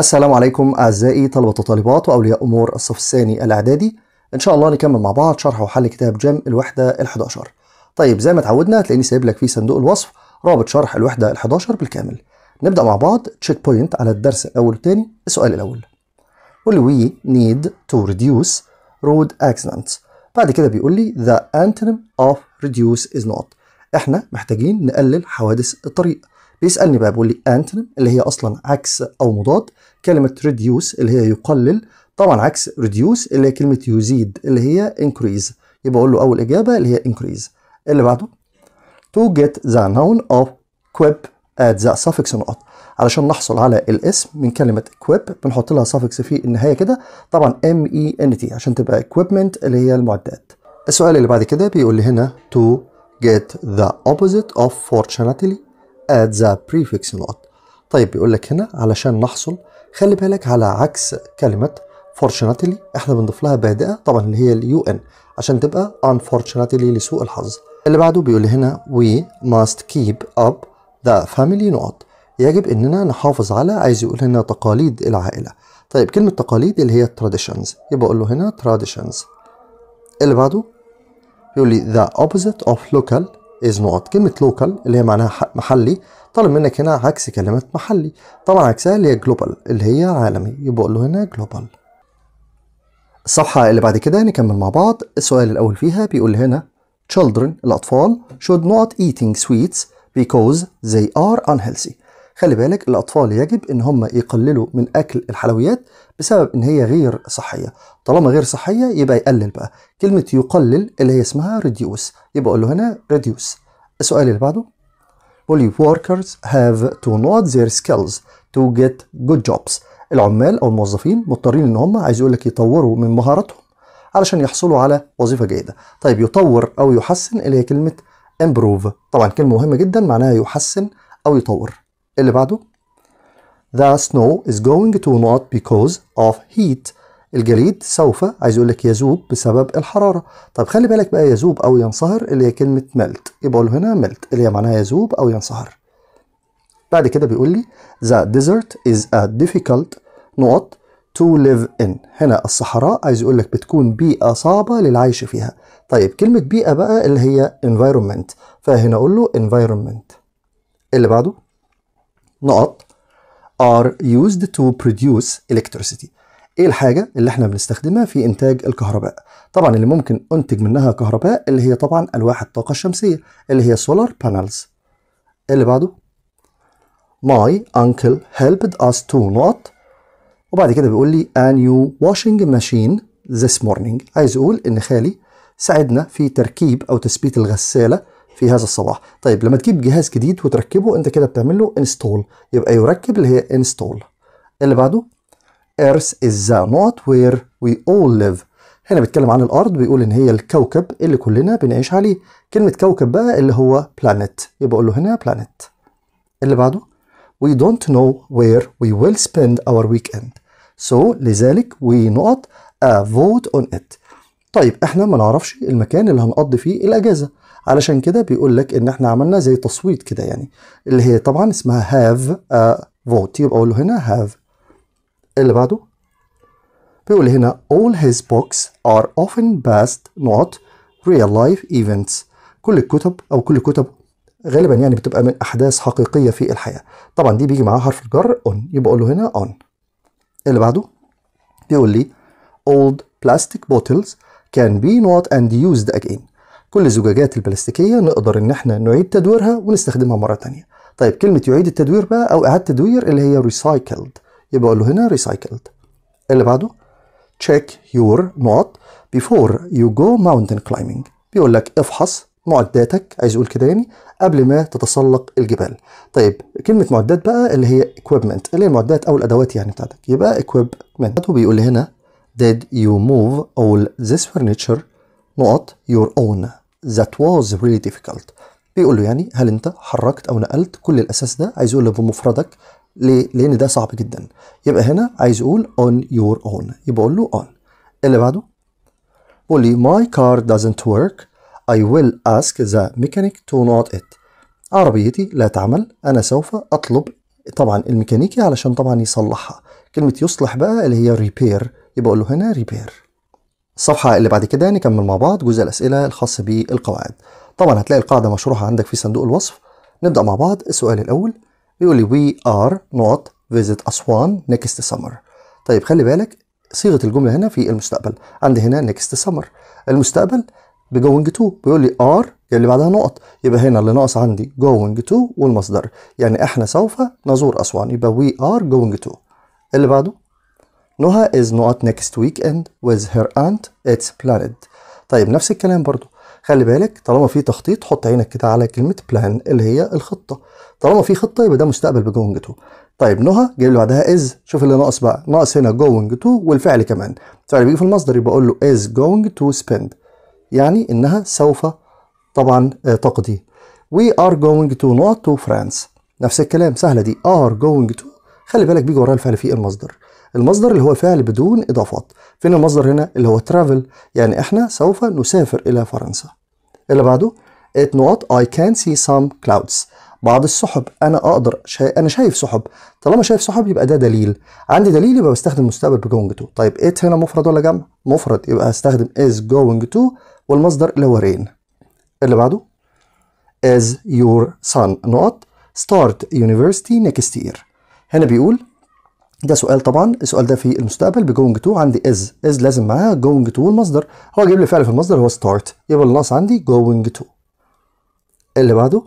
السلام عليكم أعزائي طلبة وطالبات وأولياء أمور الصف الثاني الإعدادي إن شاء الله نكمل مع بعض شرح وحل كتاب جم الوحدة ال11 طيب زي ما اتعودنا هتلاقيني سايب لك في صندوق الوصف رابط شرح الوحدة ال11 بالكامل نبدأ مع بعض تشيك بوينت على الدرس الأول والثاني السؤال الأول قول وي نيد تو ريديوس رود accidents بعد كده بيقول لي ذا antonym اوف ريديوس از نوت احنا محتاجين نقلل حوادث الطريق بيسالني بقى بيقول لي انتنم اللي هي اصلا عكس او مضاد كلمه reduce اللي هي يقلل طبعا عكس reduce اللي هي كلمه يزيد اللي هي increase يبقى اقول له اول اجابه اللي هي increase اللي بعده to get the noun of quip at the suffix نقط علشان نحصل على الاسم من كلمه quip بنحط لها suffix في النهايه كده طبعا m e n t عشان تبقى equipment اللي هي المعدات السؤال اللي بعد كده بيقول لي هنا to get the opposite of fortunately at the prefix نقط طيب بيقول لك هنا علشان نحصل خلي بالك على عكس كلمه fortunately احنا بنضيف لها بادئه طبعا اللي هي اليو ان عشان تبقى unfortunately لسوء الحظ اللي بعده بيقول هنا we must keep up the family نقط يجب اننا نحافظ على عايز يقول هنا تقاليد العائله طيب كلمه تقاليد اللي هي traditions يبقى اقول له هنا traditions اللي بعده بيقول لي the opposite of local is not كلمه local اللي هي معناها محلي طلب منك هنا عكس كلمه محلي طبعا عكسها اللي هي global اللي هي عالمي يبقى له هنا global الصفحه اللي بعد كده نكمل مع بعض السؤال الاول فيها بيقول هنا children الأطفال should not eating sweets because they are unhealthy خلي بالك الأطفال يجب إن هم يقللوا من أكل الحلويات بسبب إن هي غير صحية طالما غير صحية يبقى يقلل بقى كلمة يقلل اللي هي اسمها reduce يبقى أقول له هنا reduce السؤال اللي بعده poly workers have to not their skills to get good jobs العمال أو الموظفين مضطرين إن هم عايز يقول لك يطوروا من مهاراتهم علشان يحصلوا على وظيفة جيدة طيب يطور أو يحسن اللي هي كلمة improve طبعا كلمة مهمة جدا معناها يحسن أو يطور اللي بعده The snow is going to not because of heat الجليد سوف عايز يقول لك يذوب بسبب الحرارة طب خلي بالك بقى يذوب أو ينصهر اللي هي كلمة ملت يبقى له هنا ملت اللي هي معناها يذوب أو ينصهر بعد كده بيقول لي The desert is a difficult not to live in هنا الصحراء عايز يقول لك بتكون بيئة صعبة للعيش فيها طيب كلمة بيئة بقى اللي هي environment فهنا أقول له environment اللي بعده نقط are used to produce electricity ايه الحاجة اللي احنا بنستخدمها في انتاج الكهرباء طبعا اللي ممكن انتج منها كهرباء اللي هي طبعا الواح الطاقة الشمسية اللي هي solar panels إيه اللي بعده my uncle helped us to not وبعد كده بيقول لي a new washing machine this morning عايز اقول ان خالي ساعدنا في تركيب او تثبيت الغسالة في هذا الصباح طيب لما تجيب جهاز جديد وتركبه انت كده بتعمل له انستول يبقى يركب اللي هي انستول اللي بعده earth is not where we all live هنا بيتكلم عن الارض بيقول ان هي الكوكب اللي كلنا بنعيش عليه كلمه كوكب بقى اللي هو planet يبقى اقول له هنا planet اللي بعده we don't know where we will spend our weekend so لذلك we not a vote on it طيب احنا ما نعرفش المكان اللي هنقضي فيه الاجازه علشان كده بيقول لك ان احنا عملنا زي تصويت كده يعني اللي هي طبعا اسمها هاف فوت يبقى اقول له هنا هاف اللي بعده بيقول هنا all his books are often based not real life events كل الكتب او كل كتب غالبا يعني بتبقى من احداث حقيقيه في الحياه طبعا دي بيجي معاها حرف الجر on يبقى اقول له هنا on اللي بعده بيقول لي old plastic bottles can be not and used again كل الزجاجات البلاستيكيه نقدر ان احنا نعيد تدويرها ونستخدمها مره ثانيه طيب كلمه يعيد التدوير بقى او اعاده تدوير اللي هي ريسايكلد يبقى اقول له هنا ريسايكلد اللي بعده تشيك يور نقط بيفور يو جو ماونتن كلايمنج بيقول لك افحص معداتك عايز اقول كده يعني قبل ما تتسلق الجبال طيب كلمه معدات بقى اللي هي equipment اللي هي المعدات او الادوات يعني بتاعتك يبقى equipment بيقول لي هنا did you move all this furniture not your own that was really difficult بيقول له يعني هل انت حركت او نقلت كل الاساس ده عايز يقول بمفردك ليه؟ لان ده صعب جدا يبقى هنا عايز يقول on your own يبقى اقول له on اللي بعده قول لي my car doesn't work I will ask the mechanic to not it عربيتي لا تعمل انا سوف اطلب طبعا الميكانيكي علشان طبعا يصلحها كلمة يصلح بقى اللي هي repair يبقى اقول له هنا repair الصفحة اللي بعد كده نكمل مع بعض جزء الأسئلة الخاص بالقواعد طبعا هتلاقي القاعدة مشروحة عندك في صندوق الوصف نبدأ مع بعض السؤال الأول بيقول لي we are not visit أسوان next summer طيب خلي بالك صيغة الجملة هنا في المستقبل عندي هنا next summer المستقبل بجوينج تو بيقول لي ار اللي يعني بعدها نقط يبقى هنا اللي ناقص عندي جوينج تو والمصدر يعني احنا سوف نزور اسوان يبقى وي ار جوينج تو اللي بعده Noha is not next weekend with her aunt it's planned طيب نفس الكلام برضو خلي بالك طالما في تخطيط حط عينك كده على كلمة بلان اللي هي الخطة طالما في خطة يبقى ده مستقبل بجوينج تو طيب نوها جايب اللي بعدها از شوف اللي ناقص بقى ناقص هنا جوينج تو والفعل كمان الفعل بيجي في المصدر يبقى اقول له از جوينج تو سبند يعني انها سوف طبعا آه، تقضي وي ار جوينج تو نوت تو فرانس نفس الكلام سهلة دي ار جوينج تو خلي بالك بيجي وراها الفعل في المصدر المصدر اللي هو فعل بدون إضافات فين المصدر هنا اللي هو travel يعني إحنا سوف نسافر إلى فرنسا اللي بعده 8 نقط I can see some clouds بعض السحب انا اقدر شا... انا شايف سحب طالما شايف سحب يبقى ده دليل عندي دليل يبقى بستخدم مستقبل بجوينج تو طيب ات هنا مفرد ولا جمع مفرد يبقى هستخدم is going to والمصدر اللي هو rain اللي بعده is your son نقط start university next year هنا بيقول ده سؤال طبعا السؤال ده في المستقبل بجوينج تو عندي از از لازم معاها جوينج تو والمصدر هو جايب لي فعل في المصدر هو ستارت يبقى الناقص عندي جوينج تو اللي بعده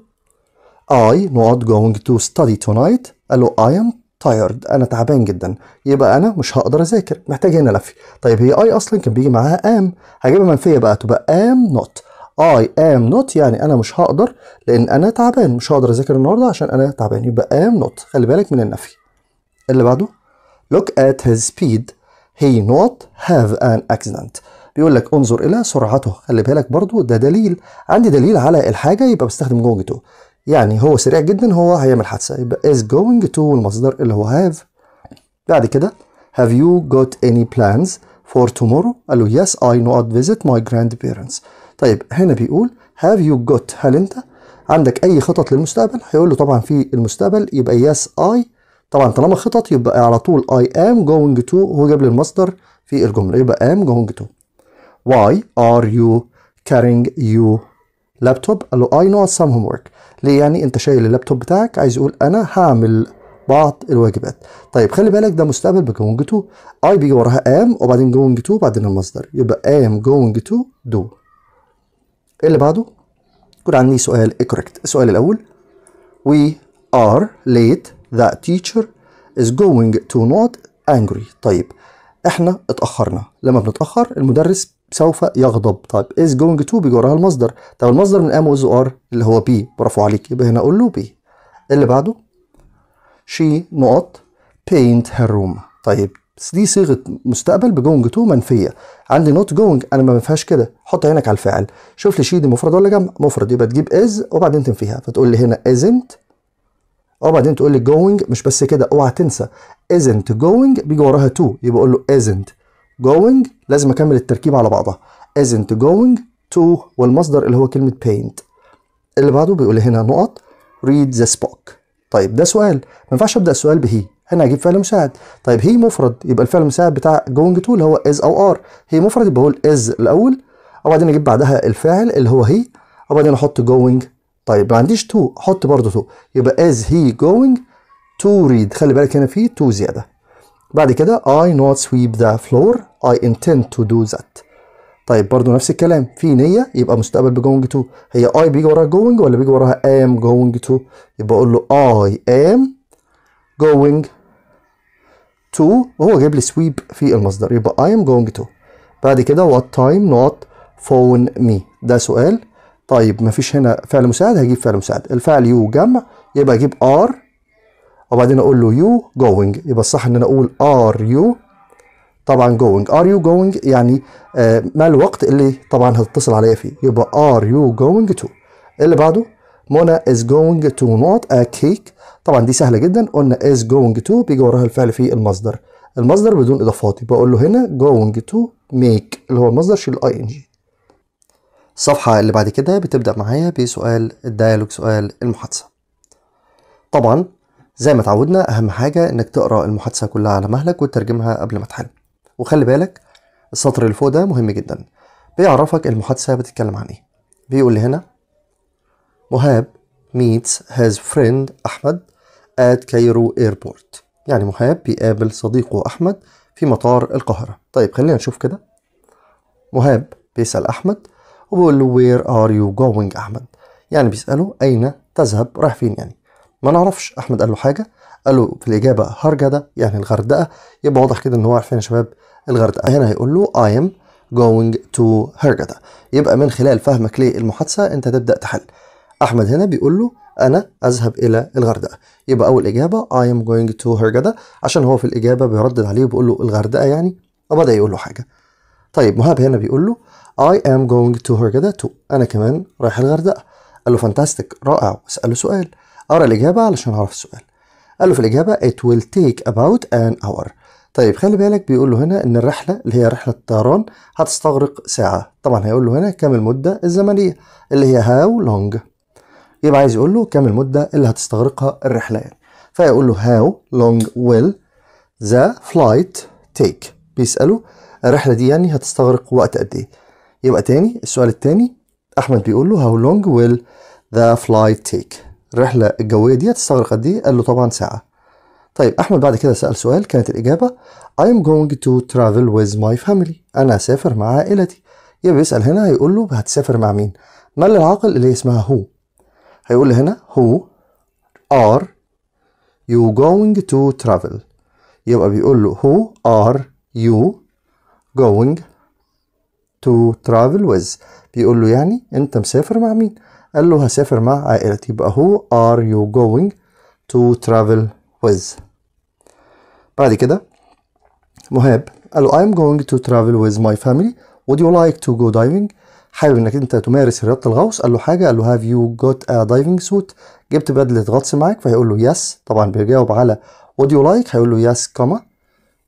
I not going to study tonight قال له I am tired انا تعبان جدا يبقى انا مش هقدر اذاكر محتاج هنا لفي طيب هي I اصلا كان بيجي معاها am هجيبها منفيه بقى تبقى am not I am not يعني انا مش هقدر لان انا تعبان مش هقدر اذاكر النهارده عشان انا تعبان يبقى am not خلي بالك من النفي اللي بعده look at his speed he not have an accident بيقول لك انظر الى سرعته خلي بالك برضو ده دليل عندي دليل على الحاجه يبقى بستخدم going to يعني هو سريع جدا هو هيعمل حادثه يبقى is going to المصدر اللي هو have بعد كده have you got any plans for tomorrow قال له yes I not visit my grandparents طيب هنا بيقول have you got هل انت عندك اي خطط للمستقبل هيقول له طبعا في المستقبل يبقى yes I طبعا طالما خطط يبقى على طول I am going to هو جاب لي المصدر في الجملة يبقى am going to why are you carrying your laptop قال له I know some homework ليه يعني انت شايل اللابتوب بتاعك عايز يقول انا هعمل بعض الواجبات طيب خلي بالك ده مستقبل بجوينج تو اي بيجي وراها ام وبعدين جوينج تو وبعدين المصدر يبقى ام جوينج تو دو اللي بعده يكون عندي سؤال كوركت السؤال الاول وي ار ليت The teacher is going to not angry طيب احنا اتأخرنا لما بنتأخر المدرس سوف يغضب طيب is going to بيجي وراها المصدر طب المصدر من am was are اللي هو be برافو عليك يبقى هنا اقول له be اللي بعده she not paint her room طيب دي صيغه مستقبل بجونج تو منفيه عندي نوت جونج انا ما فيهاش كده حط عينك على الفاعل شوف لي شي دي مفرد ولا جمع مفرد يبقى تجيب از وبعدين تنفيها فتقول لي هنا isn't وبعدين اه تقول لي جوينج مش بس كده اوعى تنسى isn't جوينج بيجي وراها تو يبقى اقول له isn't جوينج لازم اكمل التركيب على بعضها isn't جوينج تو والمصدر اللي هو كلمه paint اللي بعده بيقول لي هنا نقط read the سبوك طيب ده سؤال ما ينفعش ابدا السؤال بهي هنا اجيب فعل مساعد طيب هي مفرد يبقى الفعل المساعد بتاع جوينج تو اللي هو از او ار هي مفرد يبقى بقول از الاول وبعدين اجيب بعدها الفاعل اللي هو هي وبعدين احط جوينج طيب ما عنديش تو حط برضه تو يبقى از هي جوينج تو ريد خلي بالك هنا في تو زياده بعد كده I not sweep the floor I intend to do that طيب برضه نفس الكلام في نية يبقى مستقبل بجوينج تو هي I بيجي وراها جوينج ولا بيجي وراها am going to يبقى أقول له I am going to وهو جايب لي sweep في المصدر يبقى I am going to بعد كده what time not phone me ده سؤال طيب مفيش هنا فعل مساعد هجيب فعل مساعد الفعل يو جمع يبقى اجيب ار وبعدين اقول له يو جوينج يبقى الصح ان انا اقول ار يو طبعا جوينج ار يو جوينج يعني آه ما الوقت اللي طبعا هتتصل عليا فيه يبقى ار يو جوينج تو اللي بعده منى از جوينج تو نوت ا كيك طبعا دي سهله جدا قلنا از جوينج تو بيجي وراها الفعل في المصدر المصدر بدون اضافات يبقى اقول له هنا جوينج تو ميك اللي هو المصدر شيل اي ان جي الصفحة اللي بعد كده بتبدأ معايا بسؤال الديالوج سؤال المحادثة طبعا زي ما تعودنا أهم حاجة إنك تقرأ المحادثة كلها على مهلك وتترجمها قبل ما تحل وخلي بالك السطر اللي فوق ده مهم جدا بيعرفك المحادثة بتتكلم عن إيه بيقول لي هنا مهاب meets his friend أحمد at Cairo airport يعني مهاب بيقابل صديقه أحمد في مطار القاهرة طيب خلينا نشوف كده مهاب بيسأل أحمد وبقول له وير ار يو جوينج احمد يعني بيساله اين تذهب رايح فين يعني ما نعرفش احمد قال له حاجه قال له في الاجابه هرجده يعني الغردقه يبقى واضح كده ان هو فين يعني يا شباب الغردقه هنا هيقول له اي ام جوينج تو هرجده يبقى من خلال فهمك للمحادثه انت تبدا تحل احمد هنا بيقول له انا اذهب الى الغردقه يبقى اول اجابه اي ام جوينج تو هرجده عشان هو في الاجابه بيردد عليه وبيقول له الغردقه يعني وبدا يقول له حاجه طيب مهاب هنا بيقول له I am going to هرجداتو أنا كمان رايح الغردقة قال له فانتاستيك رائع واساله سؤال أقرأ الإجابة علشان أعرف السؤال قال له في الإجابة it will take about an hour طيب خلي بالك بيقول له هنا إن الرحلة اللي هي رحلة الطيران هتستغرق ساعة طبعا هيقول له هنا كم المدة الزمنية اللي هي how long يبقى عايز يقول له كم المدة اللي هتستغرقها الرحلة يعني فيقول له how long will the flight take بيسأله الرحلة دي يعني هتستغرق وقت قد إيه يبقى تاني السؤال التاني احمد بيقول له هاو لونج ويل ذا فلايت تيك الرحله الجويه دي هتستغرق قد ايه قال له طبعا ساعه طيب احمد بعد كده سال سؤال كانت الاجابه I am going to travel with my family انا هسافر مع عائلتي يبقى بيسال هنا هيقول له هتسافر مع مين ما العاقل اللي هي اسمها هو هيقول لي هنا who are you going to travel يبقى بيقول له who are you going تو ترافل ويز بيقول له يعني انت مسافر مع مين قال له هسافر مع عائلتي يبقى هو ار يو جوينج تو ترافل ويز بعد كده مهاب قال له I'm going to travel with my family would you like to go diving حابب انك انت تمارس رياضة الغوص قال له حاجة قال له have you got a diving suit جبت بدلة غطس معاك فهيقول له yes طبعا بيجاوب على would you like هيقول له yes كما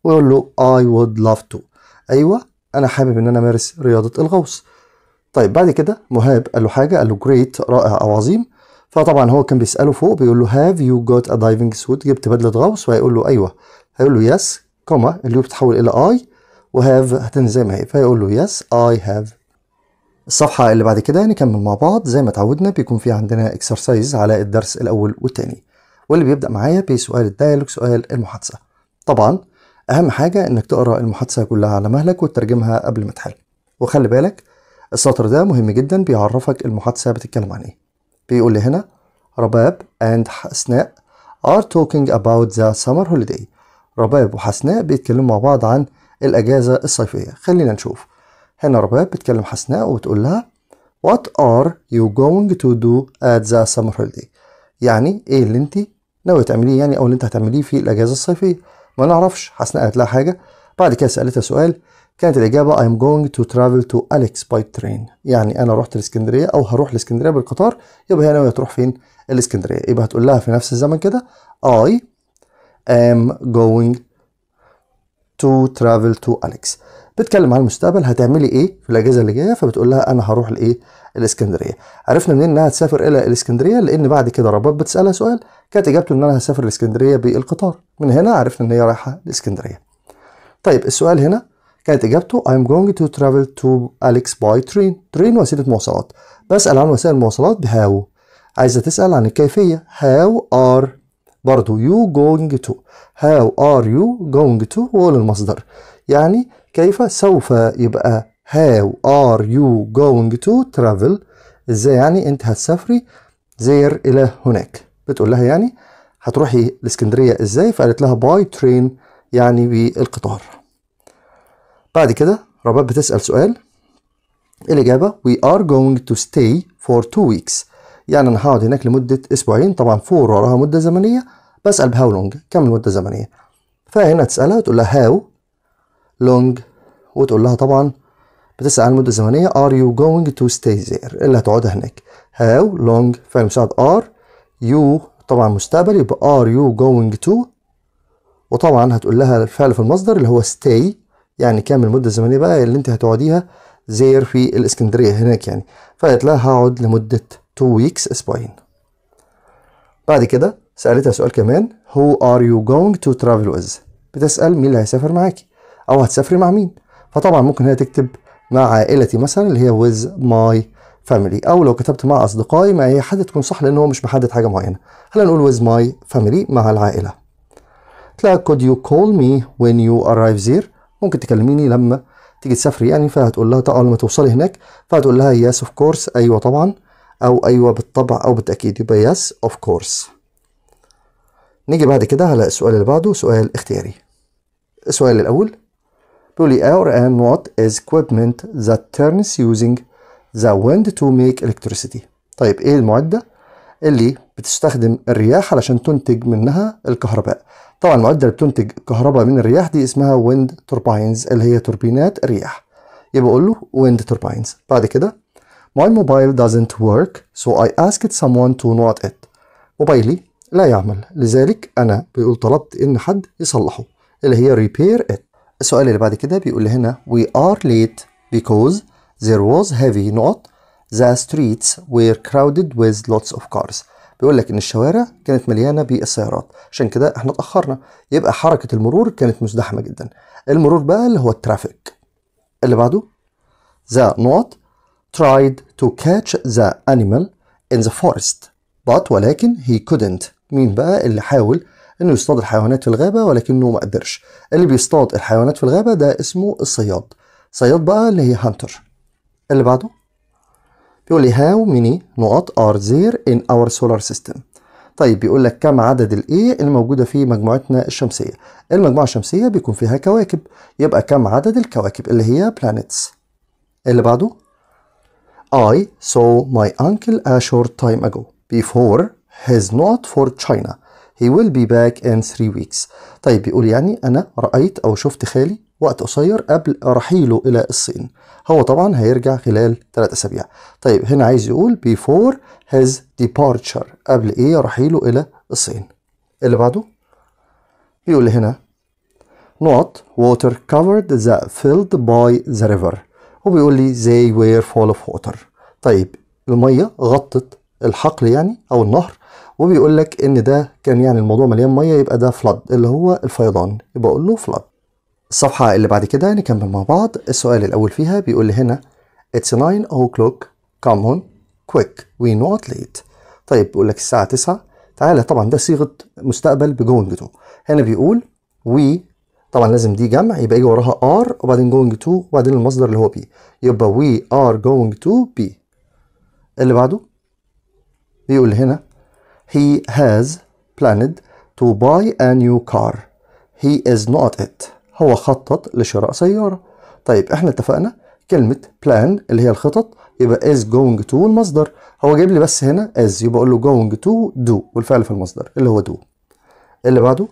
ويقول له I would love to أيوة انا حابب ان انا امارس رياضه الغوص طيب بعد كده مهاب قال له حاجه قال له جريت رائع او عظيم فطبعا هو كان بيساله فوق بيقول له هاف يو جوت ا دايفنج سوت جبت بدله غوص وهيقول له ايوه هيقول له يس كوما اليو بتتحول الى اي وهاف هتنزل زي ما هي فيقول له يس اي هاف الصفحة اللي بعد كده نكمل يعني مع بعض زي ما اتعودنا بيكون في عندنا اكسرسايز على الدرس الأول والثاني واللي بيبدأ معايا بسؤال الدايلوج سؤال المحادثة طبعا اهم حاجه انك تقرا المحادثه كلها على مهلك وتترجمها قبل ما تحل وخلي بالك السطر ده مهم جدا بيعرفك المحادثه بتتكلم عن ايه بيقول لي هنا رباب and حسناء are talking about the summer holiday رباب وحسناء بيتكلموا مع بعض عن الاجازه الصيفيه خلينا نشوف هنا رباب بتكلم حسناء وبتقول لها What are you going to do at the summer holiday يعني ايه اللي انت ناوية تعمليه يعني او اللي انت هتعمليه في الاجازه الصيفيه ما نعرفش حسنا قالت لها حاجه بعد كده سالتها سؤال كانت الاجابه I'm going to travel to Alex by train يعني انا رحت الاسكندريه او هروح الاسكندريه بالقطار يبقى هي ناويه تروح فين الاسكندريه يبقى هتقول لها في نفس الزمن كده I am going to travel to Alex بتتكلم عن المستقبل هتعملي ايه في الاجازه اللي جايه فبتقول لها انا هروح لايه الاسكندريه عرفنا منين انها تسافر الى الاسكندريه لان بعد كده ربات بتسالها سؤال كانت اجابته ان انا هسافر الاسكندريه بالقطار من هنا عرفنا ان هي رايحه الاسكندريه طيب السؤال هنا كانت اجابته I'm going to travel to Alex by train train وسيله مواصلات بسال عن وسائل المواصلات بهاو عايزه تسال عن الكيفيه هاو ار برضه يو جوينج تو هاو ار يو جوينج تو هو المصدر يعني كيف سوف يبقى how are you going to travel ازاي يعني انت هتسافري زير الى هناك بتقول لها يعني هتروحي الاسكندريه ازاي فقالت لها باي ترين يعني بالقطار بعد كده رباب بتسال سؤال إيه الاجابه وي ار جوينج تو ستاي فور تو ويكس يعني انا هقعد هناك لمده اسبوعين طبعا فور وراها مده زمنيه بسال بهاو لونج كم المده الزمنيه فهنا تسالها وتقول لها هاو long وتقول لها طبعا بتسأل عن المدة الزمنية are you going to stay there اللي هتقعدها هناك how long فعل مساعد are you طبعا مستقبل يبقى are you going to وطبعا هتقول لها الفعل في المصدر اللي هو stay يعني كام المدة الزمنية بقى اللي انت هتقعديها there في الاسكندرية هناك يعني فقالت لها هقعد لمدة two weeks اسبوعين بعد كده سألتها سؤال كمان who are you going to travel with بتسأل مين اللي هيسافر معاكي او هتسافري مع مين فطبعا ممكن هي تكتب مع عائلتي مثلا اللي هي ويز ماي family او لو كتبت مع اصدقائي مع اي حد تكون صح لان هو مش محدد حاجه معينه خلينا نقول ويز ماي family مع العائله تلاقي could you call me when you arrive there ممكن تكلميني لما تيجي تسافري يعني فهتقول لها طبعا لما توصلي هناك فهتقول لها yes of course ايوه طبعا او ايوه بالطبع او بالتاكيد يبقى yes of course نيجي بعد كده على السؤال اللي بعده سؤال اختياري السؤال الاول polyhour and what is equipment that turns using the wind to make electricity طيب ايه المعدة اللي بتستخدم الرياح علشان تنتج منها الكهرباء طبعا المعدة اللي بتنتج كهرباء من الرياح دي اسمها wind turbines اللي هي توربينات الرياح يبقى اقول له wind turbines بعد كده My mobile doesn't work so I asked someone to not it موبايلي لا يعمل لذلك انا بيقول طلبت ان حد يصلحه اللي هي repair it السؤال اللي بعد كده بيقول هنا we are late because there was heavy not the streets were crowded with lots of cars بيقول لك ان الشوارع كانت مليانه بالسيارات عشان كده احنا اتاخرنا يبقى حركه المرور كانت مزدحمه جدا المرور بقى اللي هو الترافيك اللي بعده the not tried to catch the animal in the forest but ولكن he couldn't مين بقى اللي حاول انه يصطاد الحيوانات في الغابه ولكنه ما قدرش اللي بيصطاد الحيوانات في الغابه ده اسمه الصياد صياد بقى اللي هي هانتر اللي بعده بيقول لي هاو ميني نقط ار زير ان اور سولار سيستم طيب بيقول لك كم عدد الايه الموجوده في مجموعتنا الشمسيه المجموعه الشمسيه بيكون فيها كواكب يبقى كم عدد الكواكب اللي هي planets اللي بعده I saw my uncle a short time ago before his not for China he will be back in three weeks طيب بيقول يعني أنا رأيت أو شفت خالي وقت قصير قبل رحيله إلى الصين هو طبعا هيرجع خلال ثلاث أسابيع طيب هنا عايز يقول before his departure قبل إيه رحيله إلى الصين اللي بعده بيقول هنا not water covered the filled by the river وبيقول لي they were full of water طيب المية غطت الحقل يعني أو النهر وبيقول لك ان ده كان يعني الموضوع مليان ميه يبقى ده فلد اللي هو الفيضان يبقى اقول له فلد الصفحه اللي بعد كده نكمل مع بعض السؤال الاول فيها بيقول لي هنا اتس 9 o'clock come on quick we not late طيب بيقول لك الساعه 9 تعالى طبعا ده صيغه مستقبل بجوينج تو هنا بيقول وي طبعا لازم دي جمع يبقى يجي وراها ار وبعدين جوينج تو وبعدين المصدر اللي هو بي يبقى وي ار جوينج تو بي اللي بعده بيقول هنا He has planned to buy a new car. He is not it. هو خطط لشراء سيارة. طيب احنا اتفقنا كلمة plan اللي هي الخطط يبقى is going to المصدر. هو جايب لي بس هنا is يبقى اقول له going to do والفعل في المصدر اللي هو do. اللي بعده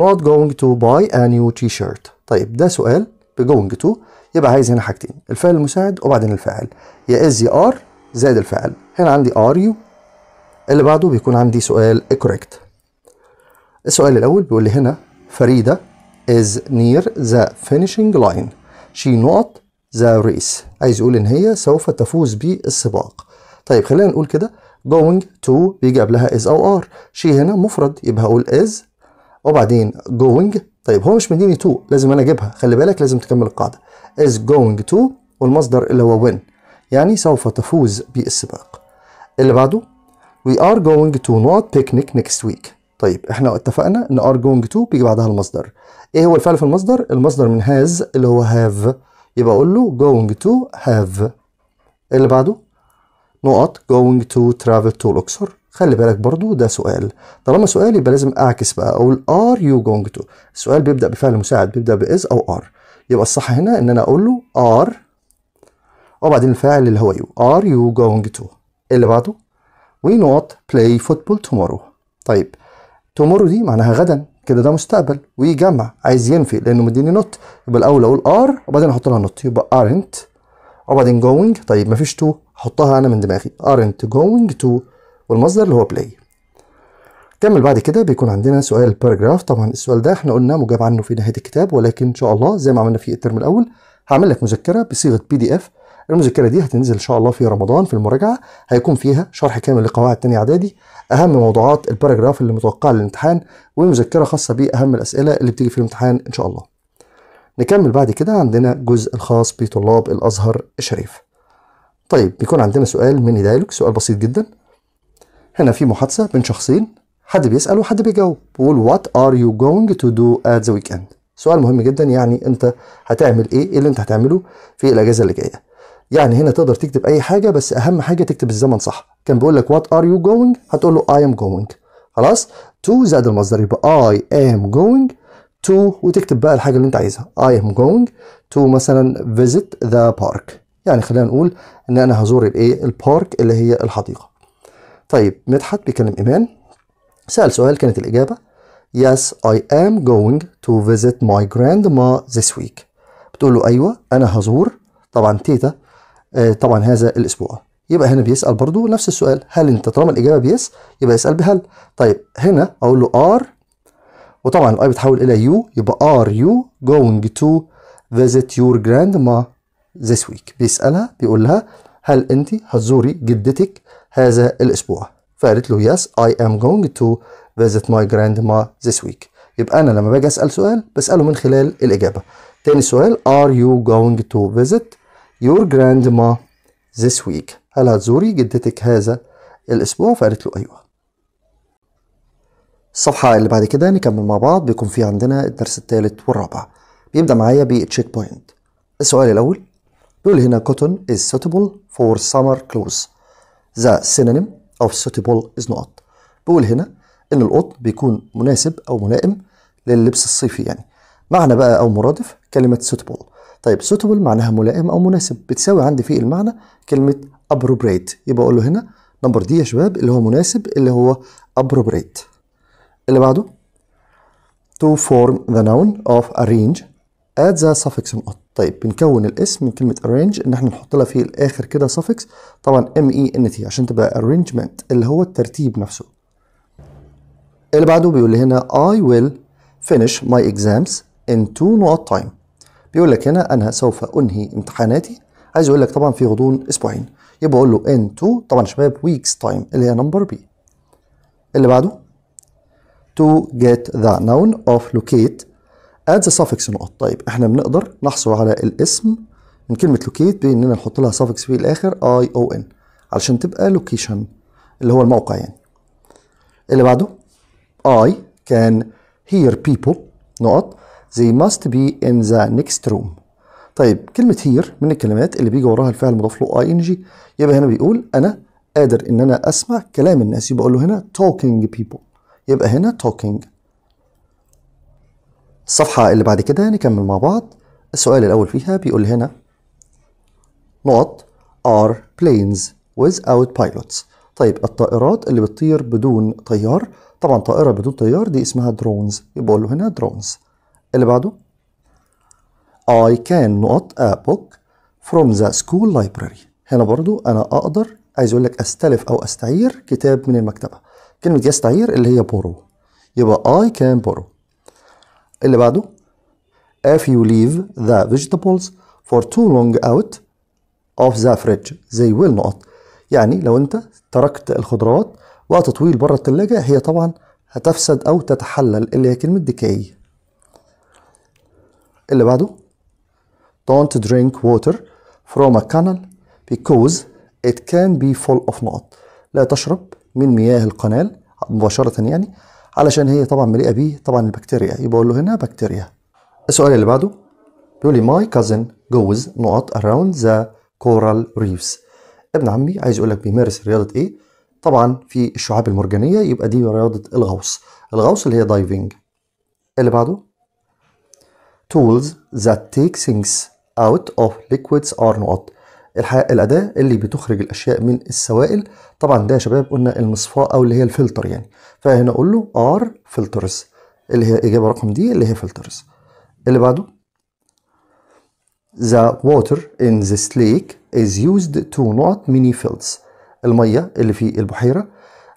not going to buy a new t-shirt. طيب ده سؤال ب going to يبقى عايز هنا حاجتين الفعل المساعد وبعدين الفاعل يا is يا are زائد الفاعل هنا عندي are you اللي بعده بيكون عندي سؤال correct السؤال الأول بيقول لي هنا فريدة is near the finishing line she not the race عايز يقول إن هي سوف تفوز بالسباق طيب خلينا نقول كده going to بيجي قبلها is أو are she هنا مفرد يبقى هقول is وبعدين going طيب هو مش مديني to لازم أنا أجيبها خلي بالك لازم تكمل القاعدة is going to والمصدر اللي هو when يعني سوف تفوز بالسباق اللي بعده We are going to not picnic next week. طيب احنا اتفقنا ان are going to بيجي بعدها المصدر. ايه هو الفعل في المصدر؟ المصدر من has اللي هو have يبقى اقول له going to have. إيه اللي بعده؟ نقط going to travel to الأقصر. خلي بالك برضو ده سؤال طالما سؤال يبقى لازم اعكس بقى اقول ار يو جوينج تو السؤال بيبدا بفعل مساعد بيبدا باز او ار يبقى الصح هنا ان انا اقول له ار وبعدين الفاعل اللي هو يو ار يو جوينج تو اللي بعده وي نوت بلاي فوتبول تومورو طيب تومورو دي معناها غدا كده ده مستقبل ويجمع عايز ينفي لانه مديني نوت يبقى الاول اقول ار وبعدين احط لها نوت يبقى ارنت وبعدين جوينج طيب مفيش تو احطها انا من دماغي ارنت جوينج تو والمصدر اللي هو بلاي كمل بعد كده بيكون عندنا سؤال باراجراف طبعا السؤال ده احنا قلنا مجاب عنه في نهايه الكتاب ولكن ان شاء الله زي ما عملنا في الترم الاول هعمل لك مذكره بصيغه بي دي اف المذكره دي هتنزل ان شاء الله في رمضان في المراجعه هيكون فيها شرح كامل لقواعد تاني اعدادي اهم موضوعات الباراجراف اللي متوقعه للامتحان ومذكره خاصه باهم الاسئله اللي بتيجي في الامتحان ان شاء الله نكمل بعد كده عندنا الجزء الخاص بطلاب الازهر الشريف طيب بيكون عندنا سؤال من دايلوج سؤال بسيط جدا هنا في محادثه بين شخصين حد بيسال وحد بيجاوب بيقول وات ار يو جوينج تو دو ات ذا ويكند سؤال مهم جدا يعني انت هتعمل ايه ايه اللي انت هتعمله في الاجازه اللي جايه يعني هنا تقدر تكتب اي حاجه بس اهم حاجه تكتب الزمن صح كان بيقول لك وات ار يو جوينج هتقول له اي ام جوينج خلاص تو زائد المصدر يبقى اي ام جوينج تو وتكتب بقى الحاجه اللي انت عايزها اي ام جوينج تو مثلا فيزيت ذا بارك يعني خلينا نقول ان انا هزور الايه البارك اللي هي الحديقه طيب مدحت بيكلم ايمان سال سؤال كانت الاجابه Yes, I am going to visit my grandma this week. بتقول له أيوة أنا هزور طبعا تيتا آه، طبعا هذا الاسبوع يبقى هنا بيسال برضو نفس السؤال هل انت طالما الاجابه بيس يبقى يسال بهل طيب هنا اقول له ار وطبعا الاي بتحول الى يو يبقى ار يو جوينج تو فيزيت يور جراند ما ذس ويك بيسالها بيقول لها هل انت هتزوري جدتك هذا الاسبوع فقالت له يس اي ام جوينج تو فيزيت ماي جراند ما ذس ويك يبقى انا لما باجي اسال سؤال بساله من خلال الاجابه تاني سؤال ار يو جوينج تو فيزيت your grandma this week هل هتزوري جدتك هذا الأسبوع فقالت له أيوه الصفحة اللي بعد كده نكمل مع بعض بيكون في عندنا الدرس الثالث والرابع بيبدأ معايا بالتشيك بوينت السؤال الأول بيقول هنا cotton is suitable for summer clothes the synonym of suitable is not بيقول هنا إن القطن بيكون مناسب أو ملائم لللبس الصيفي يعني معنى بقى أو مرادف كلمة suitable طيب suitable معناها ملائم أو مناسب بتساوي عندي في المعنى كلمة appropriate يبقى أقول له هنا نمبر دي يا شباب اللي هو مناسب اللي هو appropriate اللي بعده to form the noun of arrange add the suffix on طيب بنكون الاسم من كلمة arrange ان احنا نحط لها في الاخر كده suffix طبعا m e n t عشان تبقى arrangement اللي هو الترتيب نفسه اللي بعده بيقول لي هنا I will finish my exams in two not time بيقول لك هنا انا سوف انهي امتحاناتي عايز يقول لك طبعا في غضون اسبوعين يبقى اقول له ان 2 طبعا يا شباب ويكس تايم اللي هي نمبر بي اللي بعده to get the noun of locate add the suffix نقط طيب احنا بنقدر نحصل على الاسم من كلمة locate باننا نحط لها suffix في الاخر i o n علشان تبقى location اللي هو الموقع يعني اللي بعده I can hear people نقط they must be in the next room طيب كلمة here من الكلمات اللي بيجي وراها الفعل مضاف له ing يبقى هنا بيقول أنا قادر إن أنا أسمع كلام الناس يبقى أقول له هنا talking people يبقى هنا talking الصفحة اللي بعد كده نكمل مع بعض السؤال الأول فيها بيقول هنا نقط are planes without pilots طيب الطائرات اللي بتطير بدون طيار طبعا طائرة بدون طيار دي اسمها drones يبقى أقول له هنا drones اللي بعده I can not a book from the school library هنا برضو أنا أقدر عايز أقول لك أستلف أو أستعير كتاب من المكتبة كلمة يستعير اللي هي borrow يبقى I can borrow اللي بعده If you leave the vegetables for too long out of the fridge they will not يعني لو أنت تركت الخضروات وقت طويل بره التلاجة هي طبعا هتفسد أو تتحلل اللي هي كلمة decay اللي بعده don't drink water from a canal because it can be full of نقط لا تشرب من مياه القنال مباشرة يعني علشان هي طبعا مليئة بيه طبعا البكتيريا يبقى أقول له هنا بكتيريا السؤال اللي بعده بيقول لي my cousin goes نقط around the coral reefs ابن عمي عايز يقول لك بيمارس رياضة ايه طبعا في الشعاب المرجانية يبقى دي رياضة الغوص الغوص اللي هي دايفنج اللي بعده tools that take things out of liquids are not الأداة اللي بتخرج الأشياء من السوائل طبعا ده يا شباب قلنا المصفاة أو اللي هي الفلتر يعني فهنا أقول له are filters اللي هي إجابة رقم دي اللي هي filters اللي بعده The water in this lake is used to not many fields المية اللي في البحيرة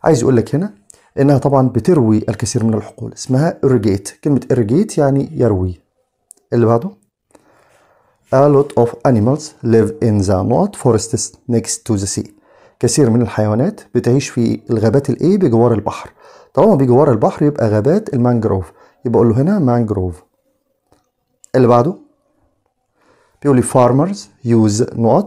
عايز يقول لك هنا إنها طبعا بتروي الكثير من الحقول اسمها irrigate كلمة irrigate يعني يروي اللي بعده A lot of animals live in the not forests next to the sea. كثير من الحيوانات بتعيش في الغابات الايه بجوار البحر. طالما بجوار البحر يبقى غابات المانجروف. يبقى اقول له هنا مانجروف. اللي بعده بيقول لي farmers use not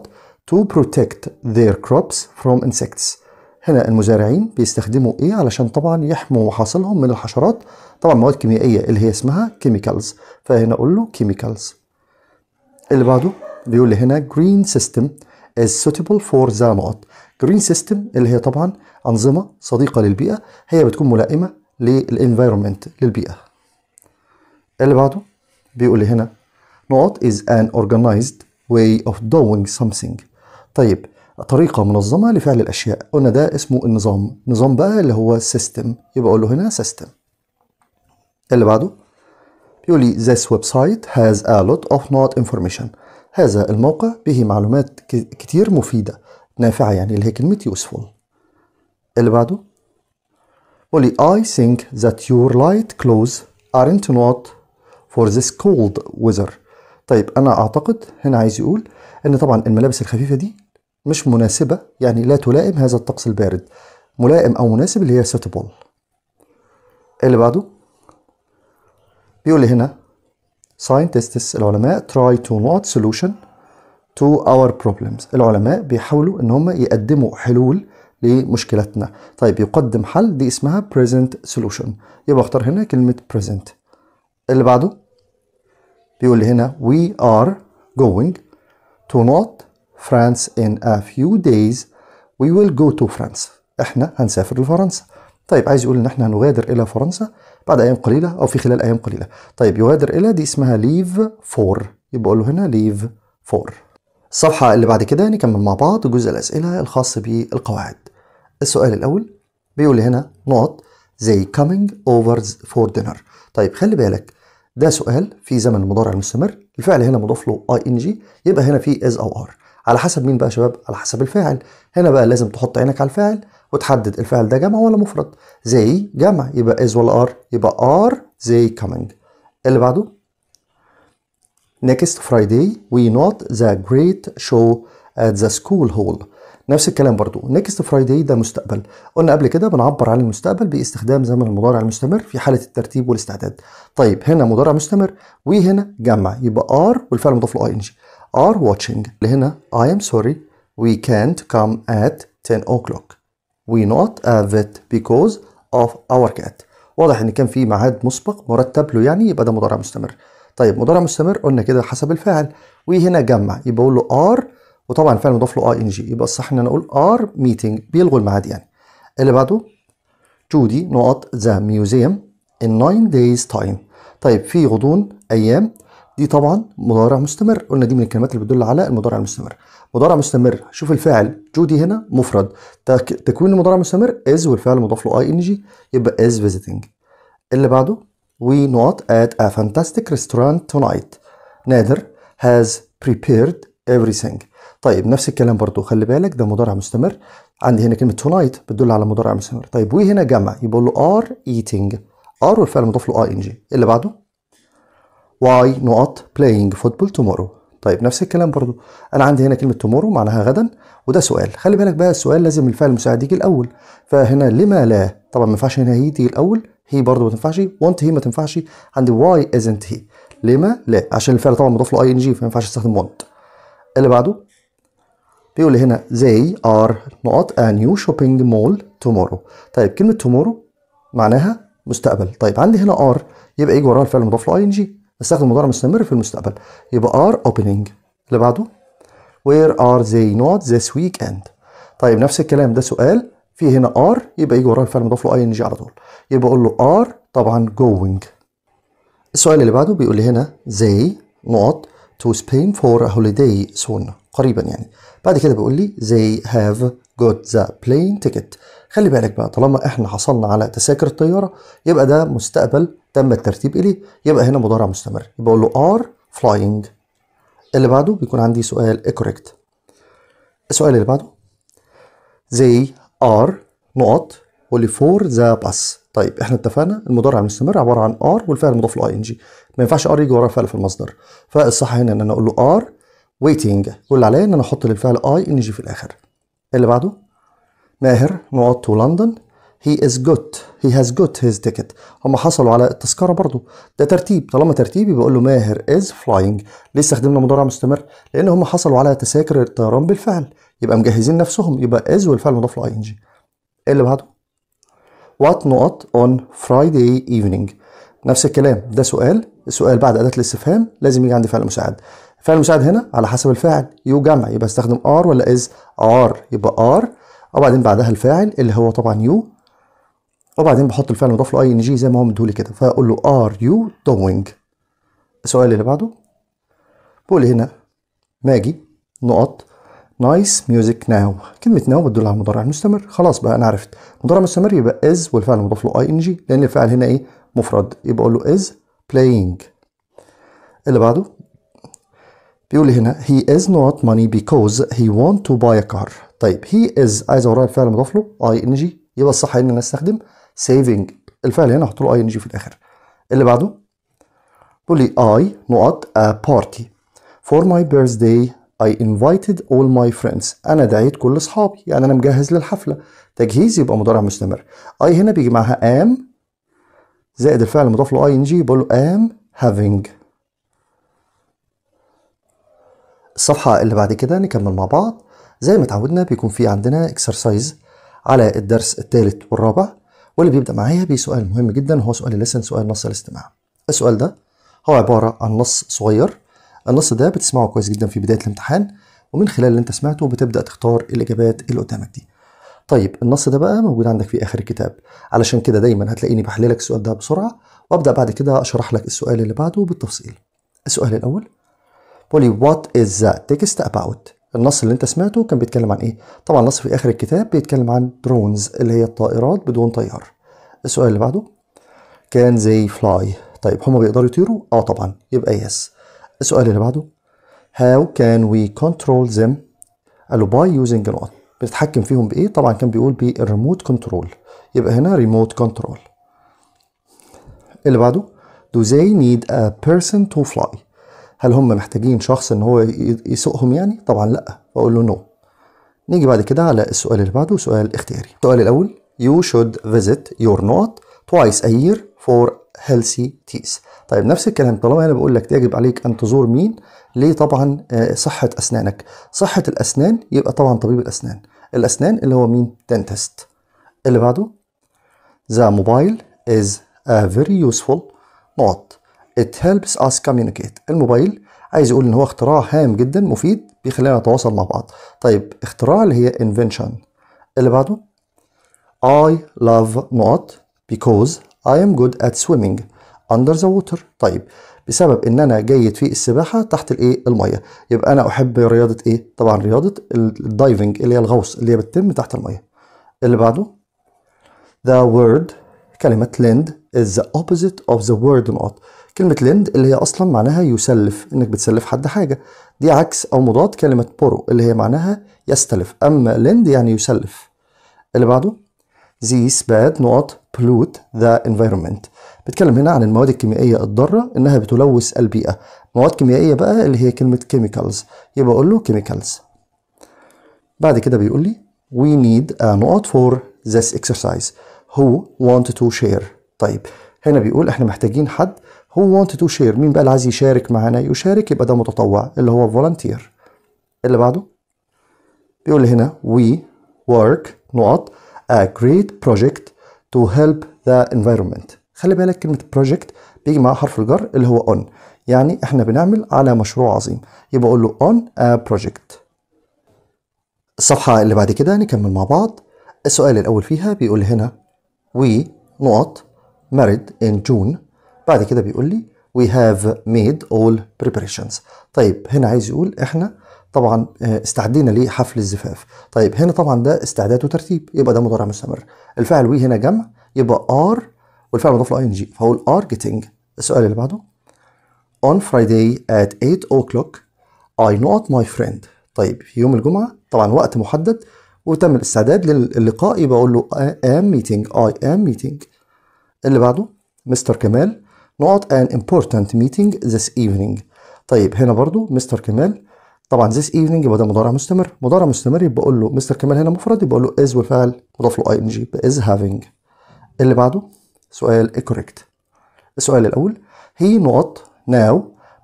to protect their crops from insects. هنا المزارعين بيستخدموا ايه علشان طبعا يحموا محاصيلهم من الحشرات طبعا مواد كيميائيه اللي هي اسمها كيميكالز فهنا اقول له كيميكالز اللي بعده بيقول لي هنا green system is suitable for the not green system اللي هي طبعا انظمه صديقه للبيئه هي بتكون ملائمه للانفايرمنت للبيئه اللي بعده بيقول لي هنا نقط is an organized way of doing something طيب طريقة منظمة لفعل الأشياء قلنا ده اسمه النظام نظام بقى اللي هو سيستم يبقى أقول له هنا سيستم اللي بعده بيقول لي this website has a lot of not information هذا الموقع به معلومات كتير مفيدة نافعة يعني اللي هي كلمة useful اللي بعده بيقول لي I think that your light clothes aren't not for this cold weather طيب أنا أعتقد هنا عايز يقول إن طبعا الملابس الخفيفة دي مش مناسبة يعني لا تلائم هذا الطقس البارد ملائم أو مناسب اللي هي سيتبول اللي بعده بيقول لي هنا scientists العلماء try to not solution to our problems العلماء بيحاولوا ان هم يقدموا حلول لمشكلتنا طيب يقدم حل دي اسمها present solution يبقى اختار هنا كلمة present اللي بعده بيقول لي هنا we are going to not France in a few days we will go to France احنا هنسافر لفرنسا طيب عايز يقول ان احنا هنغادر الى فرنسا بعد ايام قليله او في خلال ايام قليله طيب يغادر الى دي اسمها ليف فور يبقى اقول له هنا ليف فور الصفحه اللي بعد كده نكمل مع بعض جزء الاسئله الخاص بالقواعد السؤال الاول بيقول لي هنا نقط زي coming over for dinner طيب خلي بالك ده سؤال في زمن مضارع مستمر الفعل هنا مضاف له اي ان جي يبقى هنا في از او ار على حسب مين بقى شباب على حسب الفاعل هنا بقى لازم تحط عينك على الفاعل وتحدد الفاعل ده جمع ولا مفرد زي جمع يبقى از ولا ار يبقى ار زي كامينج اللي بعده next friday we not the great show at the school hall نفس الكلام برضو next friday ده مستقبل قلنا قبل كده بنعبر عن المستقبل باستخدام زمن المضارع المستمر في حالة الترتيب والاستعداد طيب هنا مضارع مستمر وهنا جمع يبقى ار والفعل مضاف له اي ان جي are watching لهنا I am sorry we can't come at 10 o'clock we not have it because of our cat واضح ان كان في ميعاد مسبق مرتب له يعني يبقى ده مضارع مستمر طيب مضارع مستمر قلنا كده حسب الفاعل وهنا جمع يبقى اقول له ار وطبعا الفعل مضاف له اي ان جي يبقى الصح ان انا اقول ار ميتنج بيلغوا الميعاد يعني اللي بعده جودي نقط ذا ميوزيوم in 9 days time طيب في غضون ايام دي طبعا مضارع مستمر قلنا دي من الكلمات اللي بتدل على المضارع المستمر مضارع مستمر شوف الفعل جودي هنا مفرد تكوين المضارع المستمر از والفعل مضاف له اي ان جي يبقى از فيزيتنج اللي بعده وي نوت ات ا فانتاستيك ريستورانت تونايت نادر هاز ايفري everything طيب نفس الكلام برضو خلي بالك ده مضارع مستمر عندي هنا كلمه تونايت بتدل على مضارع مستمر طيب وي هنا جمع يبقى له ار ايتنج ار والفعل مضاف له اي ان جي اللي بعده why not playing football tomorrow طيب نفس الكلام برضو انا عندي هنا كلمه tomorrow معناها غدا وده سؤال خلي بالك بقى السؤال لازم الفعل المساعد يجي الاول فهنا لما لا طبعا ما ينفعش هنا هي تيجي الاول هي برضو ما تنفعش want هي ما تنفعش عندي why isn't هي لما لا عشان الفعل طبعا مضاف له ing فما ينفعش استخدم want اللي بعده بيقول هنا they are نقط a new shopping mall tomorrow طيب كلمه tomorrow معناها مستقبل طيب عندي هنا ار يبقى يجي وراها الفعل المضاف له اي ان جي استخدم مضارع مستمر في المستقبل يبقى ار opening اللي بعده where are they not this weekend طيب نفس الكلام ده سؤال في هنا ار يبقى يجي وراه الفعل مضاف له اي ان جي على طول يبقى اقول له ار طبعا جوينج السؤال اللي بعده بيقول لي هنا they not to Spain for a holiday soon قريبا يعني بعد كده بيقول لي they have got the plane ticket خلي بالك بقى طالما احنا حصلنا على تذاكر الطياره يبقى ده مستقبل تم الترتيب اليه يبقى هنا مضارع مستمر يبقى اقول له ار فلاينج اللي بعده بيكون عندي سؤال اكوريكت السؤال اللي بعده زي ار نقط واللي فور ذا باس طيب احنا اتفقنا المضارع المستمر عباره عن ار والفعل المضاف له اي ان جي ما ينفعش ار يجي ورا الفعل في المصدر فالصح هنا ان انا اقول له ار ويتنج كل عليا ان انا احط للفعل اي ان جي في الاخر اللي بعده ماهر نقط ولندن هي از جود هي هاز جوت هيز تيكت هم حصلوا على التذكره برضو ده ترتيب طالما ترتيبي بقول له ماهر از فلاينج ليه استخدمنا مضارع مستمر لان هم حصلوا على تذاكر الطيران بالفعل يبقى مجهزين نفسهم يبقى از والفعل مضاف اي ان جي ايه اللي بعده وات نوت اون فرايداي ايفنينج نفس الكلام ده سؤال السؤال بعد اداه الاستفهام لازم يجي عندي فعل مساعد فعل مساعد هنا على حسب الفاعل يو جمع يبقى استخدم ار ولا از ار يبقى ار وبعدين بعدها الفاعل اللي هو طبعا يو وبعدين بحط الفعل المضاف له اي ان جي زي ما هو مديهولي كده فاقول له ار يو دوينج السؤال اللي بعده بقول هنا ماجي نقط نايس ميوزك ناو كلمة ناو بتدل على المضارع المستمر خلاص بقى أنا عرفت المضارع المستمر يبقى از والفعل المضاف له اي ان جي لأن الفعل هنا إيه مفرد يبقى أقول له از بلاينج اللي بعده بيقول لي هنا هي از نوت ماني بيكوز هي want تو باي ا كار طيب هي از عايز وراها الفعل المضاف له اي ان جي يبقى الصح ان انا استخدم سيفنج الفعل هنا هحط له اي ان جي في الاخر اللي بعده بيقول لي اي نقط a party for my birthday I invited all my friends انا دعيت كل اصحابي يعني انا مجهز للحفله تجهيز يبقى مضارع مستمر اي هنا بيجي معاها am زائد الفعل المضاف له اي ان جي بقول له am having الصفحه اللي بعد كده نكمل مع بعض زي ما اتعودنا بيكون في عندنا اكسرسايز على الدرس الثالث والرابع واللي بيبدأ معايا بسؤال مهم جدا هو سؤال الليسن سؤال نص الاستماع السؤال ده هو عبارة عن نص صغير النص ده بتسمعه كويس جدا في بداية الامتحان ومن خلال اللي انت سمعته بتبدأ تختار الإجابات اللي قدامك دي طيب النص ده بقى موجود عندك في آخر الكتاب علشان كده دايما هتلاقيني بحللك السؤال ده بسرعة وأبدأ بعد كده أشرح لك السؤال اللي بعده بالتفصيل السؤال الأول بولي وات از ذا تكست اباوت النص اللي انت سمعته كان بيتكلم عن ايه طبعا النص في اخر الكتاب بيتكلم عن درونز اللي هي الطائرات بدون طيار السؤال اللي بعده كان زي فلاي طيب هما بيقدروا يطيروا اه طبعا يبقى يس السؤال اللي بعده how can we control them قالوا له by using an بنتحكم فيهم بايه طبعا كان بيقول بالريموت كنترول يبقى هنا ريموت كنترول اللي بعده do they need a person to fly هل هم محتاجين شخص ان هو يسوقهم يعني طبعا لا بقول له نو نيجي بعد كده على السؤال اللي بعده سؤال اختياري السؤال الاول you should visit your not twice a year for healthy teeth طيب نفس الكلام طالما انا بقول لك يجب عليك ان تزور مين ليه طبعا آه، صحه اسنانك صحه الاسنان يبقى طبعا طبيب الاسنان الاسنان اللي هو مين دنتست اللي بعده the mobile is a very useful not It helps us communicate الموبايل عايز يقول ان هو اختراع هام جدا مفيد بيخلينا نتواصل مع بعض طيب اختراع اللي هي invention اللي بعده I love not because I am good at swimming under the water طيب بسبب ان انا جيد في السباحه تحت الايه الميه يبقى انا احب رياضه ايه طبعا رياضه الدايفنج اللي هي الغوص اللي هي بتتم تحت الميه اللي بعده the word كلمه lend is the opposite of the word not كلمة لند اللي هي أصلا معناها يسلف إنك بتسلف حد حاجة دي عكس أو مضاد كلمة بورو اللي هي معناها يستلف أما لند يعني يسلف اللي بعده زيس باد نقط بلوت ذا انفيرومنت بتكلم هنا عن المواد الكيميائية الضارة إنها بتلوث البيئة مواد كيميائية بقى اللي هي كلمة كيميكالز يبقى أقول له كيميكالز بعد كده بيقول لي we need a فور for this exercise who want to share طيب هنا بيقول احنا محتاجين حد هو وانت تو شير مين بقى اللي عايز يشارك معانا يشارك يبقى ده متطوع اللي هو فولنتير اللي بعده بيقول هنا we work نقط a great project to help the environment خلي بالك كلمة project بيجي مع حرف الجر اللي هو on يعني احنا بنعمل على مشروع عظيم يبقى اقول له on a project الصفحة اللي بعد كده نكمل مع بعض السؤال الأول فيها بيقول هنا we نقط married in June بعد كده بيقول لي we have made all preparations طيب هنا عايز يقول احنا طبعا آه, استعدينا لحفل الزفاف طيب هنا طبعا ده استعداد وترتيب يبقى ده مضارع مستمر الفعل وي هنا جمع يبقى ار والفعل مضاف له اي ان جي فهقول ار getting السؤال اللي بعده on Friday at 8 o'clock I not my friend طيب في يوم الجمعة طبعا وقت محدد وتم الاستعداد للقاء يبقى اقول له I am meeting I am meeting اللي بعده مستر كمال not an important meeting this evening طيب هنا برضو مستر كمال طبعا this evening يبقى ده مضارع مستمر مضارع مستمر يبقى اقول له مستر كمال هنا مفرد يبقى اقول له is والفعل مضاف له ing يبقى is having اللي بعده سؤال correct السؤال الاول he not now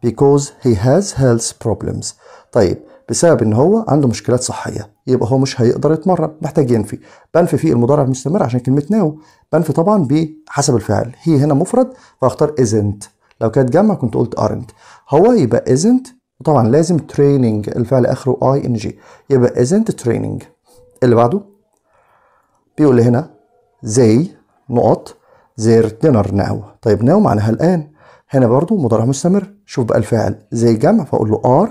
because he has health problems طيب بسبب ان هو عنده مشكلات صحيه يبقى هو مش هيقدر يتمرن محتاج ينفي بنفي في المضارع المستمر عشان كلمه ناو بنفي طبعا بحسب الفعل هي هنا مفرد فاختار ازنت لو كانت جمع كنت قلت ارنت هو يبقى ازنت وطبعا لازم تريننج الفعل اخره اي ان جي يبقى ازنت تريننج اللي بعده بيقول لي هنا زي نقط زير دينر ناو طيب ناو معناها الان هنا برضو مضارع مستمر شوف بقى الفعل زي جمع فاقول له ار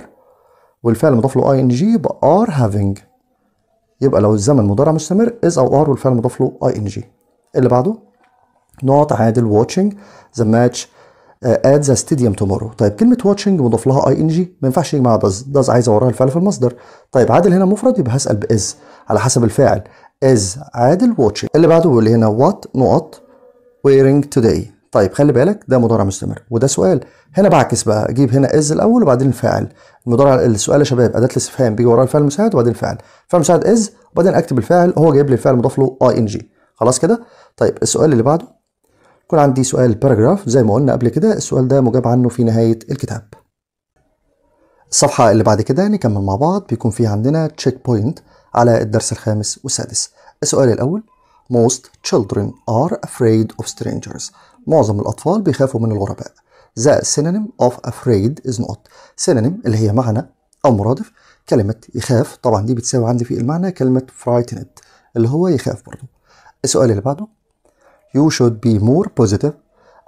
والفعل مضاف له اي ان جي يبقى ار هافينج يبقى لو الزمن مضارع مستمر از او ار والفعل مضاف له اي ان جي اللي بعده نقط عادل واتشنج ذا ماتش ات ذا ستاديوم تومورو طيب كلمه واتشنج مضاف لها اي ان جي ما ينفعش يجمع مع داز داز عايزه وراها الفعل في المصدر طيب عادل هنا مفرد يبقى هسال باز على حسب الفاعل از عادل واتشنج اللي بعده واللي هنا وات نقط ويرينج توداي طيب خلي بالك ده مضارع مستمر وده سؤال هنا بعكس بقى اجيب هنا از الاول وبعدين الفاعل المضارع السؤال يا شباب اداه الاستفهام بيجي وراه الفعل المساعد وبعدين الفاعل فعل المساعد از وبعدين اكتب الفاعل هو جايب لي الفعل مضاف له اي ان جي خلاص كده طيب السؤال اللي بعده يكون عندي سؤال باراجراف زي ما قلنا قبل كده السؤال ده مجاب عنه في نهايه الكتاب الصفحه اللي بعد كده نكمل مع بعض بيكون في عندنا تشيك بوينت على الدرس الخامس والسادس السؤال الاول Most children are afraid of strangers معظم الأطفال بيخافوا من الغرباء The synonym of afraid is not synonym اللي هي معنى أو مرادف كلمة يخاف طبعا دي بتساوي عندي في المعنى كلمة frightened اللي هو يخاف برضه السؤال اللي بعده You should be more positive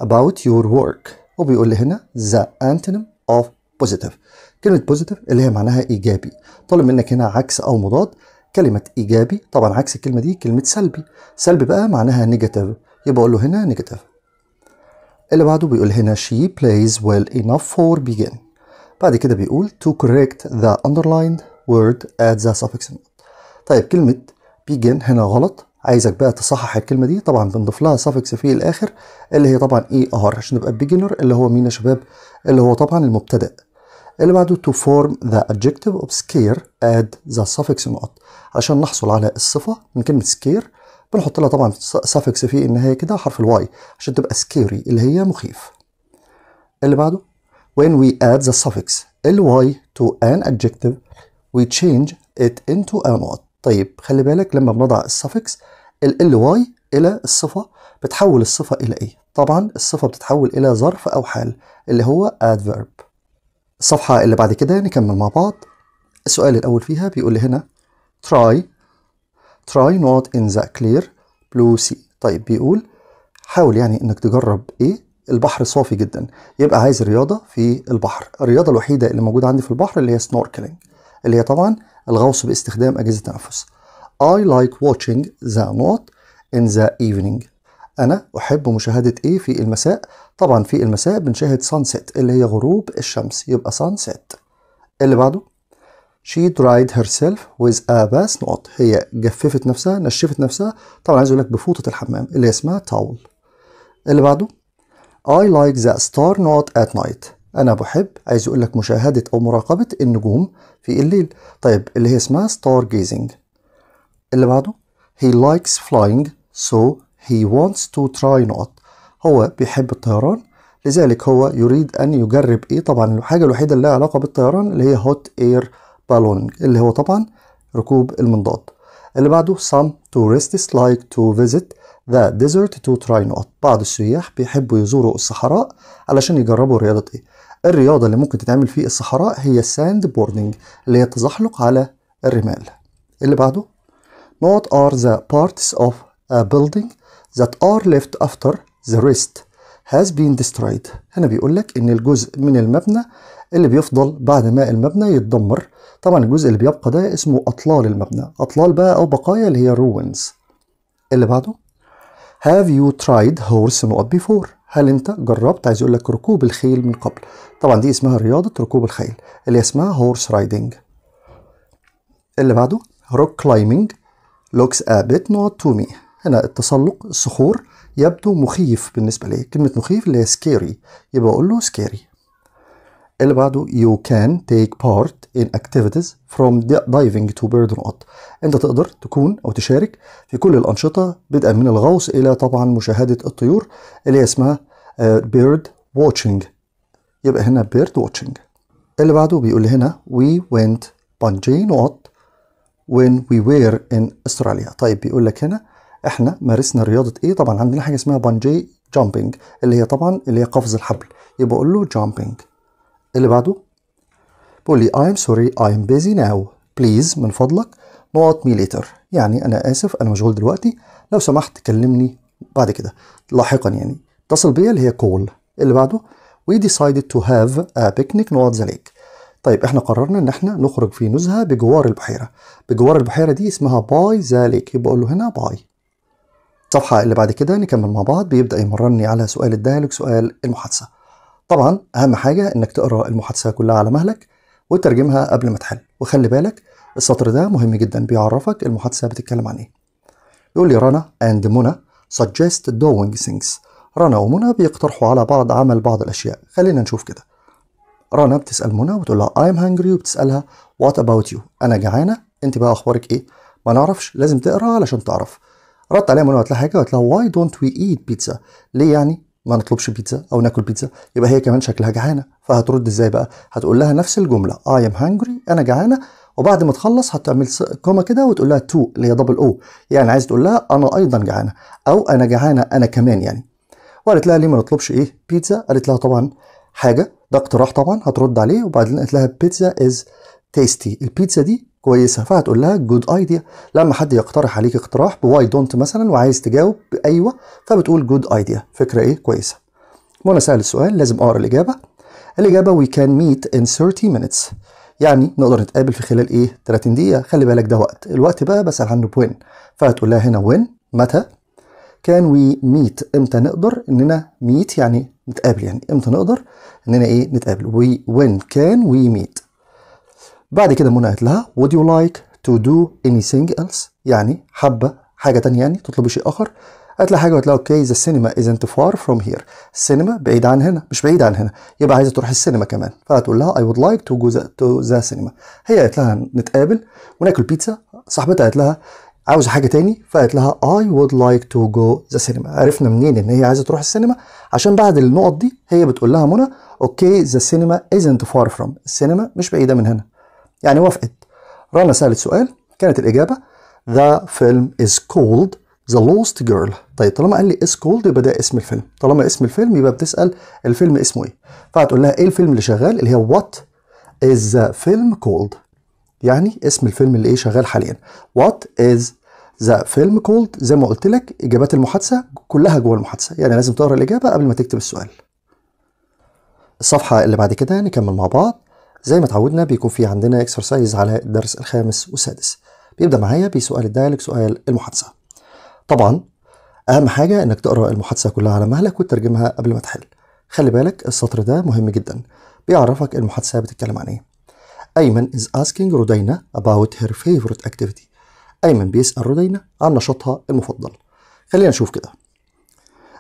about your work وبيقول لي هنا the antonym of positive كلمة positive اللي هي معناها إيجابي طالب منك هنا عكس أو مضاد كلمة إيجابي طبعا عكس الكلمة دي كلمة سلبي سلبي بقى معناها نيجاتيف يبقى أقول له هنا نيجاتيف اللي بعده بيقول هنا she plays well enough for begin بعد كده بيقول to correct the underlined word at the suffix طيب كلمة begin هنا غلط عايزك بقى تصحح الكلمة دي طبعا بنضيف لها suffix في الآخر اللي هي طبعا اي e ار عشان نبقى beginner اللي هو مين يا شباب اللي هو طبعا المبتدأ اللي بعده to form the adjective of scare add the suffix not عشان نحصل على الصفة من كلمة scare بنحط لها طبعا سافكس في النهايه كده حرف الواي عشان تبقى سكيري اللي هي مخيف اللي بعده when we add the suffix ly to an adjective we change it into a noun طيب خلي بالك لما بنضع السافكس ال ly الى الصفه بتحول الصفه الى ايه طبعا الصفه بتتحول الى ظرف او حال اللي هو adverb الصفحه اللي بعد كده نكمل مع بعض السؤال الاول فيها بيقول لي هنا try try not in the clear blue sea طيب بيقول حاول يعني انك تجرب ايه البحر صافي جدا يبقى عايز رياضه في البحر الرياضه الوحيده اللي موجوده عندي في البحر اللي هي سنوركلينج اللي هي طبعا الغوص باستخدام اجهزه تنفس I like watching the not in the evening أنا أحب مشاهدة إيه في المساء؟ طبعا في المساء بنشاهد sunset اللي هي غروب الشمس يبقى sunset اللي بعده she dried herself with a bath نقط هي جففت نفسها نشفت نفسها طبعا عايز اقول لك بفوطه الحمام اللي هي اسمها towel اللي بعده I like the star not at night أنا بحب عايز اقول لك مشاهدة أو مراقبة النجوم في الليل طيب اللي هي اسمها star gazing اللي بعده he likes flying so he wants to try not هو بيحب الطيران لذلك هو يريد أن يجرب إيه طبعا الحاجة الوحيدة اللي لها علاقة بالطيران اللي هي hot air بالونينج اللي هو طبعا ركوب المنضاد اللي بعده some tourists like to visit the desert to try not بعض السياح بيحبوا يزوروا الصحراء علشان يجربوا رياضة ايه الرياضة اللي ممكن تتعمل في الصحراء هي الساند بوردنج اللي هي التزحلق على الرمال اللي بعده what are the parts of a building that are left after the rest has been destroyed هنا بيقول لك ان الجزء من المبنى اللي بيفضل بعد ما المبنى يتدمر طبعا الجزء اللي بيبقى ده اسمه أطلال المبنى أطلال بقى أو بقايا اللي هي ruins اللي بعده have you tried horse not before هل انت جربت عايز يقول لك ركوب الخيل من قبل طبعا دي اسمها رياضة ركوب الخيل اللي اسمها horse riding اللي بعده rock climbing looks a bit not to me هنا التسلق الصخور يبدو مخيف بالنسبة لي كلمة مخيف اللي هي سكيري يبقى أقول له سكيري اللي بعده you can take part in activities from diving to bird not انت تقدر تكون او تشارك في كل الانشطه بدءا من الغوص الى طبعا مشاهده الطيور اللي هي اسمها آه, bird watching يبقى هنا bird watching اللي بعده بيقول هنا we went bungee not when we were in استراليا طيب بيقول لك هنا احنا مارسنا رياضه ايه طبعا عندنا حاجه اسمها بانجي جامبنج اللي هي طبعا اللي هي قفز الحبل يبقى اقول له جامبنج اللي بعده بقول لي I'm sorry I'm busy now please من فضلك not me later يعني أنا آسف أنا مشغول دلوقتي لو سمحت كلمني بعد كده لاحقا يعني اتصل بيا اللي هي call اللي بعده we decided to have a picnic not the lake طيب احنا قررنا ان احنا نخرج في نزهه بجوار البحيره بجوار البحيره دي اسمها باي ذلك يبقى اقول له هنا باي الصفحه اللي بعد كده نكمل مع بعض بيبدا يمرني على سؤال الديالوج سؤال المحادثه طبعا اهم حاجه انك تقرا المحادثه كلها على مهلك وترجمها قبل ما تحل وخلي بالك السطر ده مهم جدا بيعرفك المحادثه بتتكلم عن ايه يقول لي رنا اند منى suggest doing things رنا ومنى بيقترحوا على بعض عمل بعض الاشياء خلينا نشوف كده رنا بتسال منى وتقول لها I'm hungry وبتسالها what about you انا جعانه انت بقى اخبارك ايه ما نعرفش لازم تقرا علشان تعرف رد عليها منى وقالت لها حاجه وقالت لها why don't we eat pizza ليه يعني ما نطلبش بيتزا او ناكل بيتزا يبقى هي كمان شكلها جعانه فهترد ازاي بقى هتقول لها نفس الجمله اي ام هانجري انا جعانه وبعد ما تخلص هتعمل كوما كده وتقول لها تو اللي هي دبل او يعني عايز تقول لها انا ايضا جعانه او انا جعانه انا كمان يعني وقالت لها ليه ما نطلبش ايه بيتزا قالت لها طبعا حاجه ده اقتراح طبعا هترد عليه وبعدين قالت لها بيتزا از تيستي البيتزا دي كويسه فهتقول لها جود ايديا لما حد يقترح عليك اقتراح بواي دونت مثلا وعايز تجاوب بايوه فبتقول جود ايديا فكره ايه كويسه وانا سال السؤال لازم اقرا الاجابه الاجابه وي كان ميت ان 30 minutes يعني نقدر نتقابل في خلال ايه 30 دقيقه خلي بالك ده وقت الوقت بقى بسال عنه بوين فهتقول لها هنا وين متى كان وي ميت امتى نقدر اننا ميت يعني نتقابل يعني امتى نقدر اننا ايه نتقابل وي وين كان وي ميت بعد كده منى قالت لها would you like to do anything else يعني حابه حاجه تانية يعني تطلبي شيء اخر قالت لها حاجه قالت لها اوكي ذا cinema isn't far from here السينما بعيد عن هنا مش بعيد عن هنا يبقى عايزه تروح السينما كمان فهتقول لها اي وود لايك تو جو to ذا سينما هي قالت لها نتقابل وناكل بيتزا صاحبتها قالت لها عاوزه حاجه تاني فقالت لها اي وود لايك تو جو ذا سينما عرفنا منين ان هي عايزه تروح السينما عشان بعد النقط دي هي بتقول لها منى اوكي ذا سينما isn't far from السينما مش بعيده من هنا يعني وافقت رنا سألت سؤال كانت الإجابة The film is called The Lost Girl طيب طالما قال لي is called يبقى ده اسم الفيلم طالما اسم الفيلم يبقى بتسأل الفيلم اسمه إيه فهتقول لها إيه الفيلم اللي شغال اللي هي what is the film called يعني اسم الفيلم اللي إيه شغال حاليا what is ذا فيلم كولد زي ما قلت لك اجابات المحادثه كلها جوه المحادثه يعني لازم تقرا الاجابه قبل ما تكتب السؤال الصفحه اللي بعد كده نكمل مع بعض زي ما اتعودنا بيكون في عندنا اكسرسايز على الدرس الخامس والسادس بيبدا معايا بسؤال الدايلوج سؤال المحادثه طبعا اهم حاجه انك تقرا المحادثه كلها على مهلك وتترجمها قبل ما تحل خلي بالك السطر ده مهم جدا بيعرفك المحادثه بتتكلم عن ايه ايمن از asking رودينا about her favorite activity ايمن بيسال رودينا عن نشاطها المفضل خلينا نشوف كده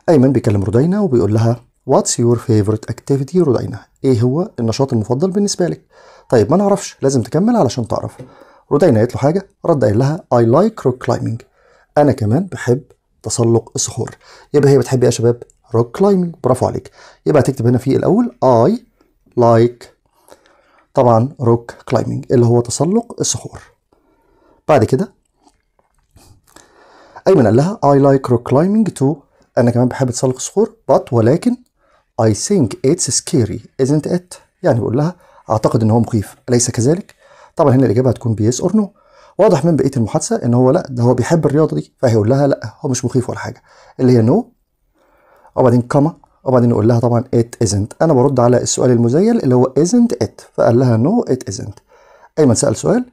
ايمن بيكلم رودينا وبيقول لها واتس يور فيفورت اكتيفيتي رودينا ايه هو النشاط المفضل بالنسبه لك طيب ما نعرفش لازم تكمل علشان تعرف رودينا قالت له حاجه رد قال لها اي لايك روك كلايمنج انا كمان بحب تسلق الصخور يبقى هي بتحب ايه يا شباب روك كلايمنج برافو عليك يبقى هتكتب هنا في الاول اي لايك طبعا روك كلايمنج اللي هو تسلق الصخور بعد كده ايمن قال لها I like rock climbing too انا كمان بحب اتسلق الصخور but ولكن I think it's scary isn't it يعني يقول لها اعتقد ان هو مخيف اليس كذلك طبعا هنا الاجابه هتكون بيس اور نو واضح من بقيه المحادثه ان هو لا ده هو بيحب الرياضه دي فهيقول لها لا هو مش مخيف ولا حاجه اللي هي نو no. وبعدين كما وبعدين يقول لها طبعا it isn't انا برد على السؤال المزيل اللي هو isn't it فقال لها no it isn't ايمن سال سؤال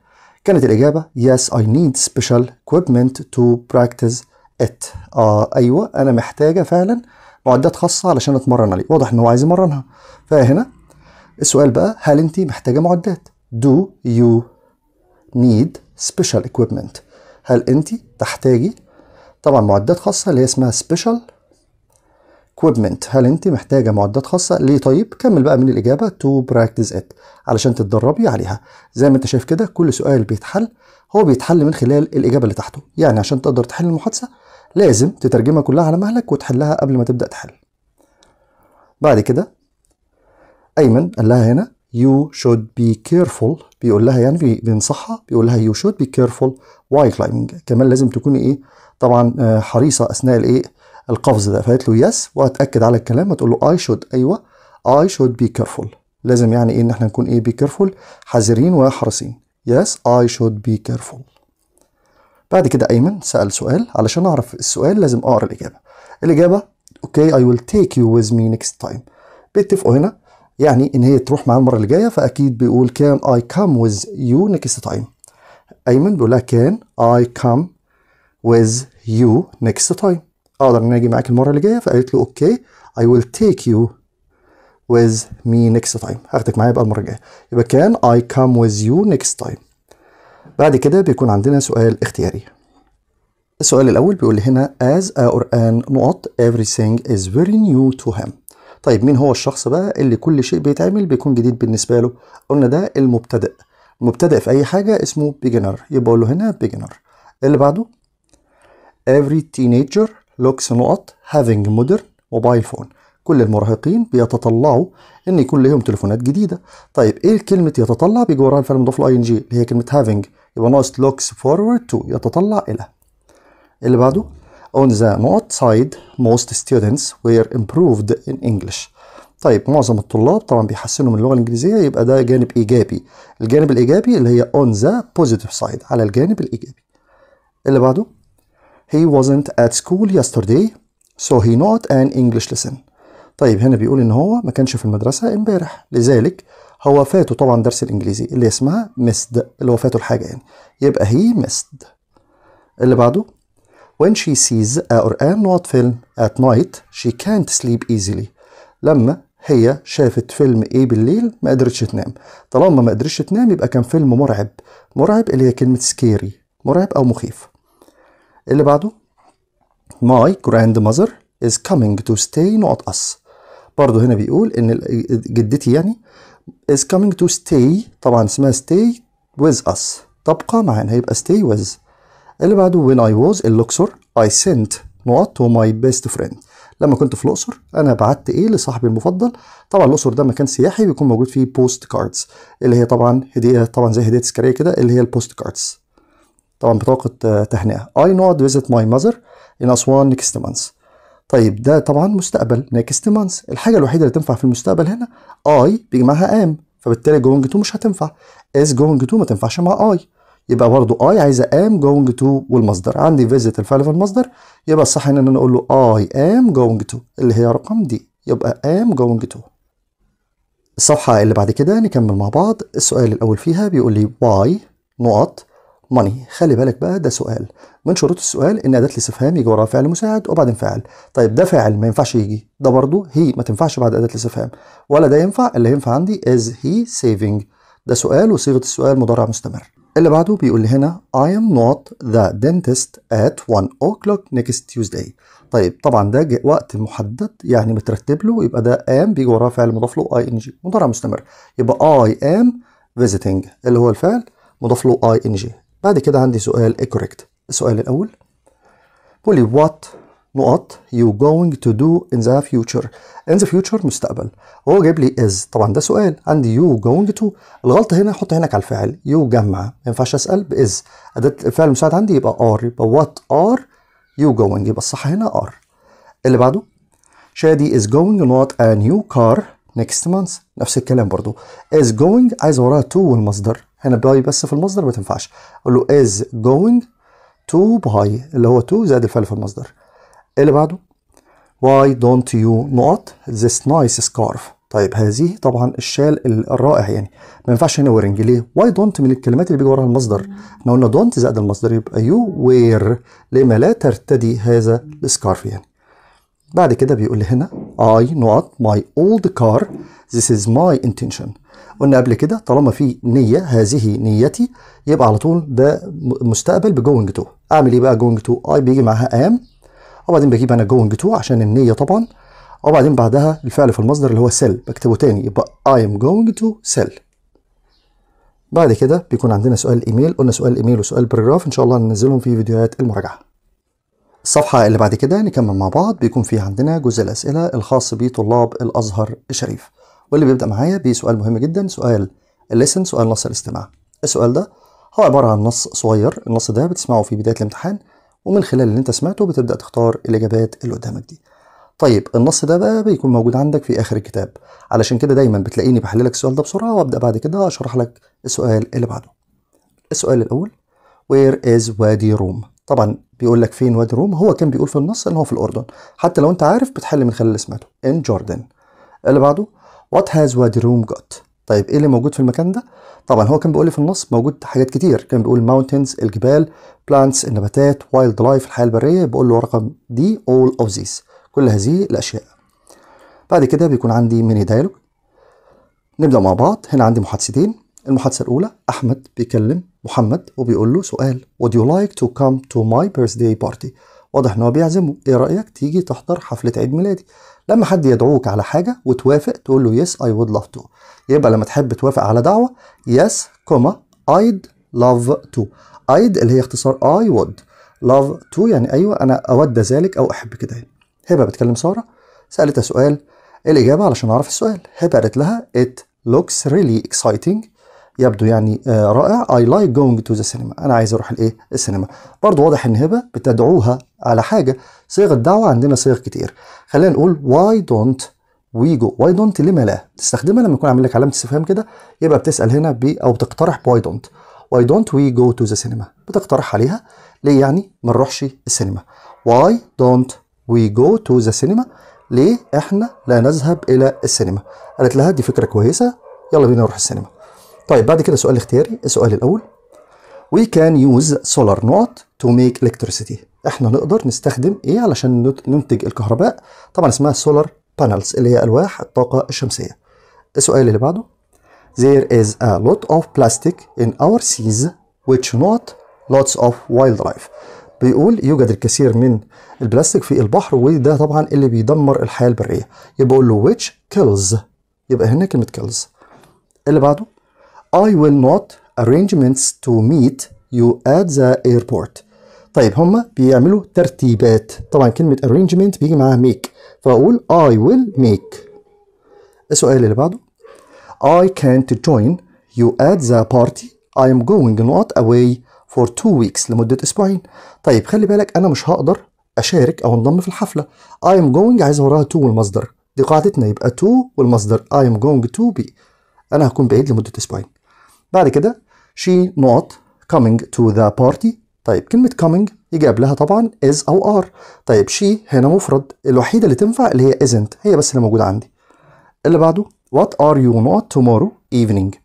كانت الاجابه yes I need special equipment to practice it آه ايوه انا محتاجه فعلا معدات خاصه علشان اتمرن عليه واضح ان هو عايز يمرنها فهنا السؤال بقى هل انت محتاجه معدات do you need special equipment هل انت تحتاجي طبعا معدات خاصه اللي هي اسمها special equipment هل انت محتاجه معدات خاصه ليه طيب كمل بقى من الاجابه to practice it علشان تتدربي عليها زي ما انت شايف كده كل سؤال بيتحل هو بيتحل من خلال الاجابه اللي تحته يعني عشان تقدر تحل المحادثه لازم تترجمها كلها على مهلك وتحلها قبل ما تبدأ تحل بعد كده أيمن قال لها هنا you should be careful بيقول لها يعني بينصحها بيقول لها you should be careful while climbing كمان لازم تكوني ايه طبعا آه، حريصه اثناء الايه القفز ده فقالت له يس وهتاكد على الكلام هتقول له I should ايوه I should be careful لازم يعني ايه ان احنا نكون ايه be careful حذرين وحريصين yes I should be careful بعد كده ايمن سال سؤال علشان اعرف السؤال لازم اقرا الاجابه الاجابه اوكي اي ويل تيك يو ويز مي نيكست تايم بيتفقوا هنا يعني ان هي تروح معاه المره اللي جايه فاكيد بيقول كان اي كام ويز يو نيكست تايم ايمن بيقول لها كان اي كام ويز يو نيكست تايم اقدر ان اجي معاك المره اللي جايه فقالت له اوكي اي ويل تيك يو with me next time هاخدك معايا بقى المره الجايه يبقى كان I come with you next time بعد كده بيكون عندنا سؤال اختياري السؤال الأول بيقول لي هنا as a or an نقط everything is very new to him طيب مين هو الشخص بقى اللي كل شيء بيتعمل بيكون جديد بالنسبة له قلنا ده المبتدئ المبتدئ في أي حاجة اسمه beginner يبقى أقول له هنا beginner اللي بعده every teenager looks نقط having modern mobile phone كل المراهقين بيتطلعوا ان يكون لهم تليفونات جديده طيب ايه كلمه يتطلع بيجي وراها الفعل المضاف الاي ان جي اللي هي كلمه هافينج يبقى ناقص looks forward to يتطلع إلى اللي بعده on the north side most students were improved in English طيب معظم الطلاب طبعا بيحسنوا من اللغة الإنجليزية يبقى ده جانب إيجابي الجانب الإيجابي اللي هي on the positive side على الجانب الإيجابي اللي بعده he wasn't at school yesterday so he not an English lesson طيب هنا بيقول إن هو ما كانش في المدرسة امبارح لذلك هو فاته طبعا درس الانجليزي اللي اسمها missed اللي هو فاته الحاجه يعني يبقى هي missed اللي بعده when she sees a Quran not film at night she can't sleep easily لما هي شافت فيلم ايه بالليل ما قدرتش تنام طالما ما قدرتش تنام يبقى كان فيلم مرعب مرعب اللي هي كلمه سكيري مرعب او مخيف اللي بعده my grandmother is coming to stay not us برضه هنا بيقول ان جدتي يعني is coming to stay طبعا اسمها stay with us تبقى معانا هيبقى stay with اللي بعده when I was in Luxor I sent نقط to my best friend لما كنت في الأقصر أنا بعت إيه لصاحبي المفضل طبعا الأقصر ده مكان سياحي بيكون موجود فيه بوست كاردز اللي هي طبعا هدية طبعا زي هدية تذكارية كده اللي هي البوست كاردز طبعا بطاقة آه، تهنئة I not visit my mother in Aswan next month طيب ده طبعا مستقبل ناكس تمانس الحاجه الوحيده اللي تنفع في المستقبل هنا اي بيجمعها ام فبالتالي جوينج تو مش هتنفع از جوينج تو ما تنفعش مع اي يبقى برضو اي عايزه ام جوينج تو والمصدر عندي فيزيت الفعل في المصدر يبقى الصح ان انا اقول له اي ام جوينج تو اللي هي رقم دي يبقى ام جوينج تو الصفحه اللي بعد كده نكمل مع بعض السؤال الاول فيها بيقول لي واي نقط ماني خلي بالك بقى ده سؤال من شروط السؤال ان اداه الاستفهام يجي وراها فعل مساعد وبعدين فاعل طيب ده فاعل ما ينفعش يجي ده برضه هي ما تنفعش بعد اداه الاستفهام ولا ده ينفع اللي ينفع عندي از هي سيفنج ده سؤال وصيغه السؤال مضارع مستمر اللي بعده بيقول لي هنا I am not the dentist at 1 o'clock next Tuesday طيب طبعا ده وقت محدد يعني مترتب له يبقى ده am بيجي وراه فعل مضاف له ing مضارع مستمر يبقى I am visiting اللي هو الفعل مضاف له ing بعد كده عندي سؤال correct السؤال الأول بولي وات what نقط you going to do in the future in the future مستقبل هو جايب لي is طبعا ده سؤال عندي you going to الغلطة هنا حط هناك على الفعل you جمع ما ينفعش أسأل بإز أداة الفعل المساعد عندي يبقى are يبقى what are you going يبقى الصح هنا are اللي بعده شادي is going not a new car next month نفس الكلام برضو is going عايز وراها to والمصدر هنا باي بس في المصدر ما تنفعش اقول له از جوينج تو باي اللي هو تو زائد الفعل في المصدر إيه اللي بعده why don't you not this nice scarf طيب هذه طبعا الشال الرائع يعني ما ينفعش هنا ويرنج ليه واي دونت من الكلمات اللي بيجي وراها المصدر احنا قلنا دونت زائد المصدر يبقى يو وير لما لا ترتدي هذا السكارف يعني بعد كده بيقول لي هنا I not my old car this is my intention قلنا قبل كده طالما في نيه هذه نيتي يبقى على طول ده مستقبل بجوينج تو اعمل ايه بقى جوينج تو اي آه، بيجي معاها ام وبعدين بجيب انا جوينج تو عشان النيه طبعا وبعدين بعدها الفعل في المصدر اللي هو سيل بكتبه تاني يبقى اي ام جوينج تو سيل بعد كده بيكون عندنا سؤال ايميل قلنا سؤال ايميل وسؤال برجراف ان شاء الله هننزلهم في فيديوهات المراجعه الصفحه اللي بعد كده نكمل مع بعض بيكون فيها عندنا جزء الاسئله الخاص بطلاب الازهر الشريف واللي بيبدأ معايا بسؤال مهم جدا سؤال الليسن سؤال نص الاستماع السؤال ده هو عبارة عن نص صغير النص ده بتسمعه في بداية الامتحان ومن خلال اللي انت سمعته بتبدأ تختار الإجابات اللي قدامك دي طيب النص ده بقى بيكون موجود عندك في آخر الكتاب علشان كده دايما بتلاقيني بحل لك السؤال ده بسرعة وأبدأ بعد كده أشرح لك السؤال اللي بعده السؤال الأول وير از وادي روم طبعا بيقول لك فين وادي روم هو كان بيقول في النص ان هو في الاردن حتى لو انت عارف بتحل من خلال اللي سمعته ان جوردن اللي بعده What has Wadi روم got؟ طيب ايه اللي موجود في المكان ده؟ طبعا هو كان بيقول لي في النص موجود حاجات كتير كان بيقول ماونتينز الجبال بلانتس النباتات وايلد لايف الحياه البريه بقول له رقم دي اول اوف ذيس كل هذه الاشياء بعد كده بيكون عندي ميني دايلوج نبدا مع بعض هنا عندي محادثتين المحادثه الاولى احمد بيكلم محمد وبيقول له سؤال would you like to come to my birthday party واضح ان هو بيعزمه ايه رايك تيجي تحضر حفله عيد ميلادي لما حد يدعوك على حاجه وتوافق تقول له يس اي وود لاف تو يبقى لما تحب توافق على دعوه يس كوما ايد لاف تو ايد اللي هي اختصار اي وود لاف تو يعني ايوه انا اود ذلك او احب كده يعني هبه بتكلم ساره سالتها سؤال إيه الاجابه علشان اعرف السؤال هبه قالت لها ات لوكس ريلي اكسايتنج يبدو يعني آه، رائع اي لايك جوينج تو ذا سينما أنا عايز أروح الإيه السينما برضو واضح إن هبة بتدعوها على حاجة صيغ الدعوة عندنا صيغ كتير خلينا نقول why don't we go why don't لما لا تستخدمها لما يكون عامل لك علامة استفهام كده يبقى بتسأل هنا ب أو تقترح why don't why don't we go to the cinema بتقترح عليها ليه يعني ما نروحش السينما why don't we go to the cinema ليه احنا لا نذهب الى السينما قالت لها دي فكرة كويسة يلا بينا نروح السينما طيب بعد كده سؤال اختياري السؤال الاول we can use solar not to make electricity احنا نقدر نستخدم ايه علشان ننتج الكهرباء طبعا اسمها سولار بانلز اللي هي الواح الطاقه الشمسيه السؤال اللي بعده there is a lot of plastic in our seas which not lots of wildlife بيقول يوجد الكثير من البلاستيك في البحر وده طبعا اللي بيدمر الحياه البريه يبقى بقول له which kills يبقى هنا كلمه kills اللي بعده I will not arrangements to meet you at the airport طيب هما بيعملوا ترتيبات طبعا كلمة arrangement بيجي معاها make فأقول I will make السؤال اللي بعده I can't join you at the party I am going not away for two weeks لمدة أسبوعين طيب خلي بالك أنا مش هقدر أشارك أو أنضم في الحفلة I am going عايز وراها to والمصدر دي قاعدتنا يبقى to والمصدر I am going to be أنا هكون بعيد لمدة أسبوعين بعد كده she not coming to the party طيب كلمة coming يجي قبلها طبعا is أو are طيب she هنا مفرد الوحيدة اللي تنفع اللي هي isn't هي بس اللي موجودة عندي اللي بعده what are you not tomorrow evening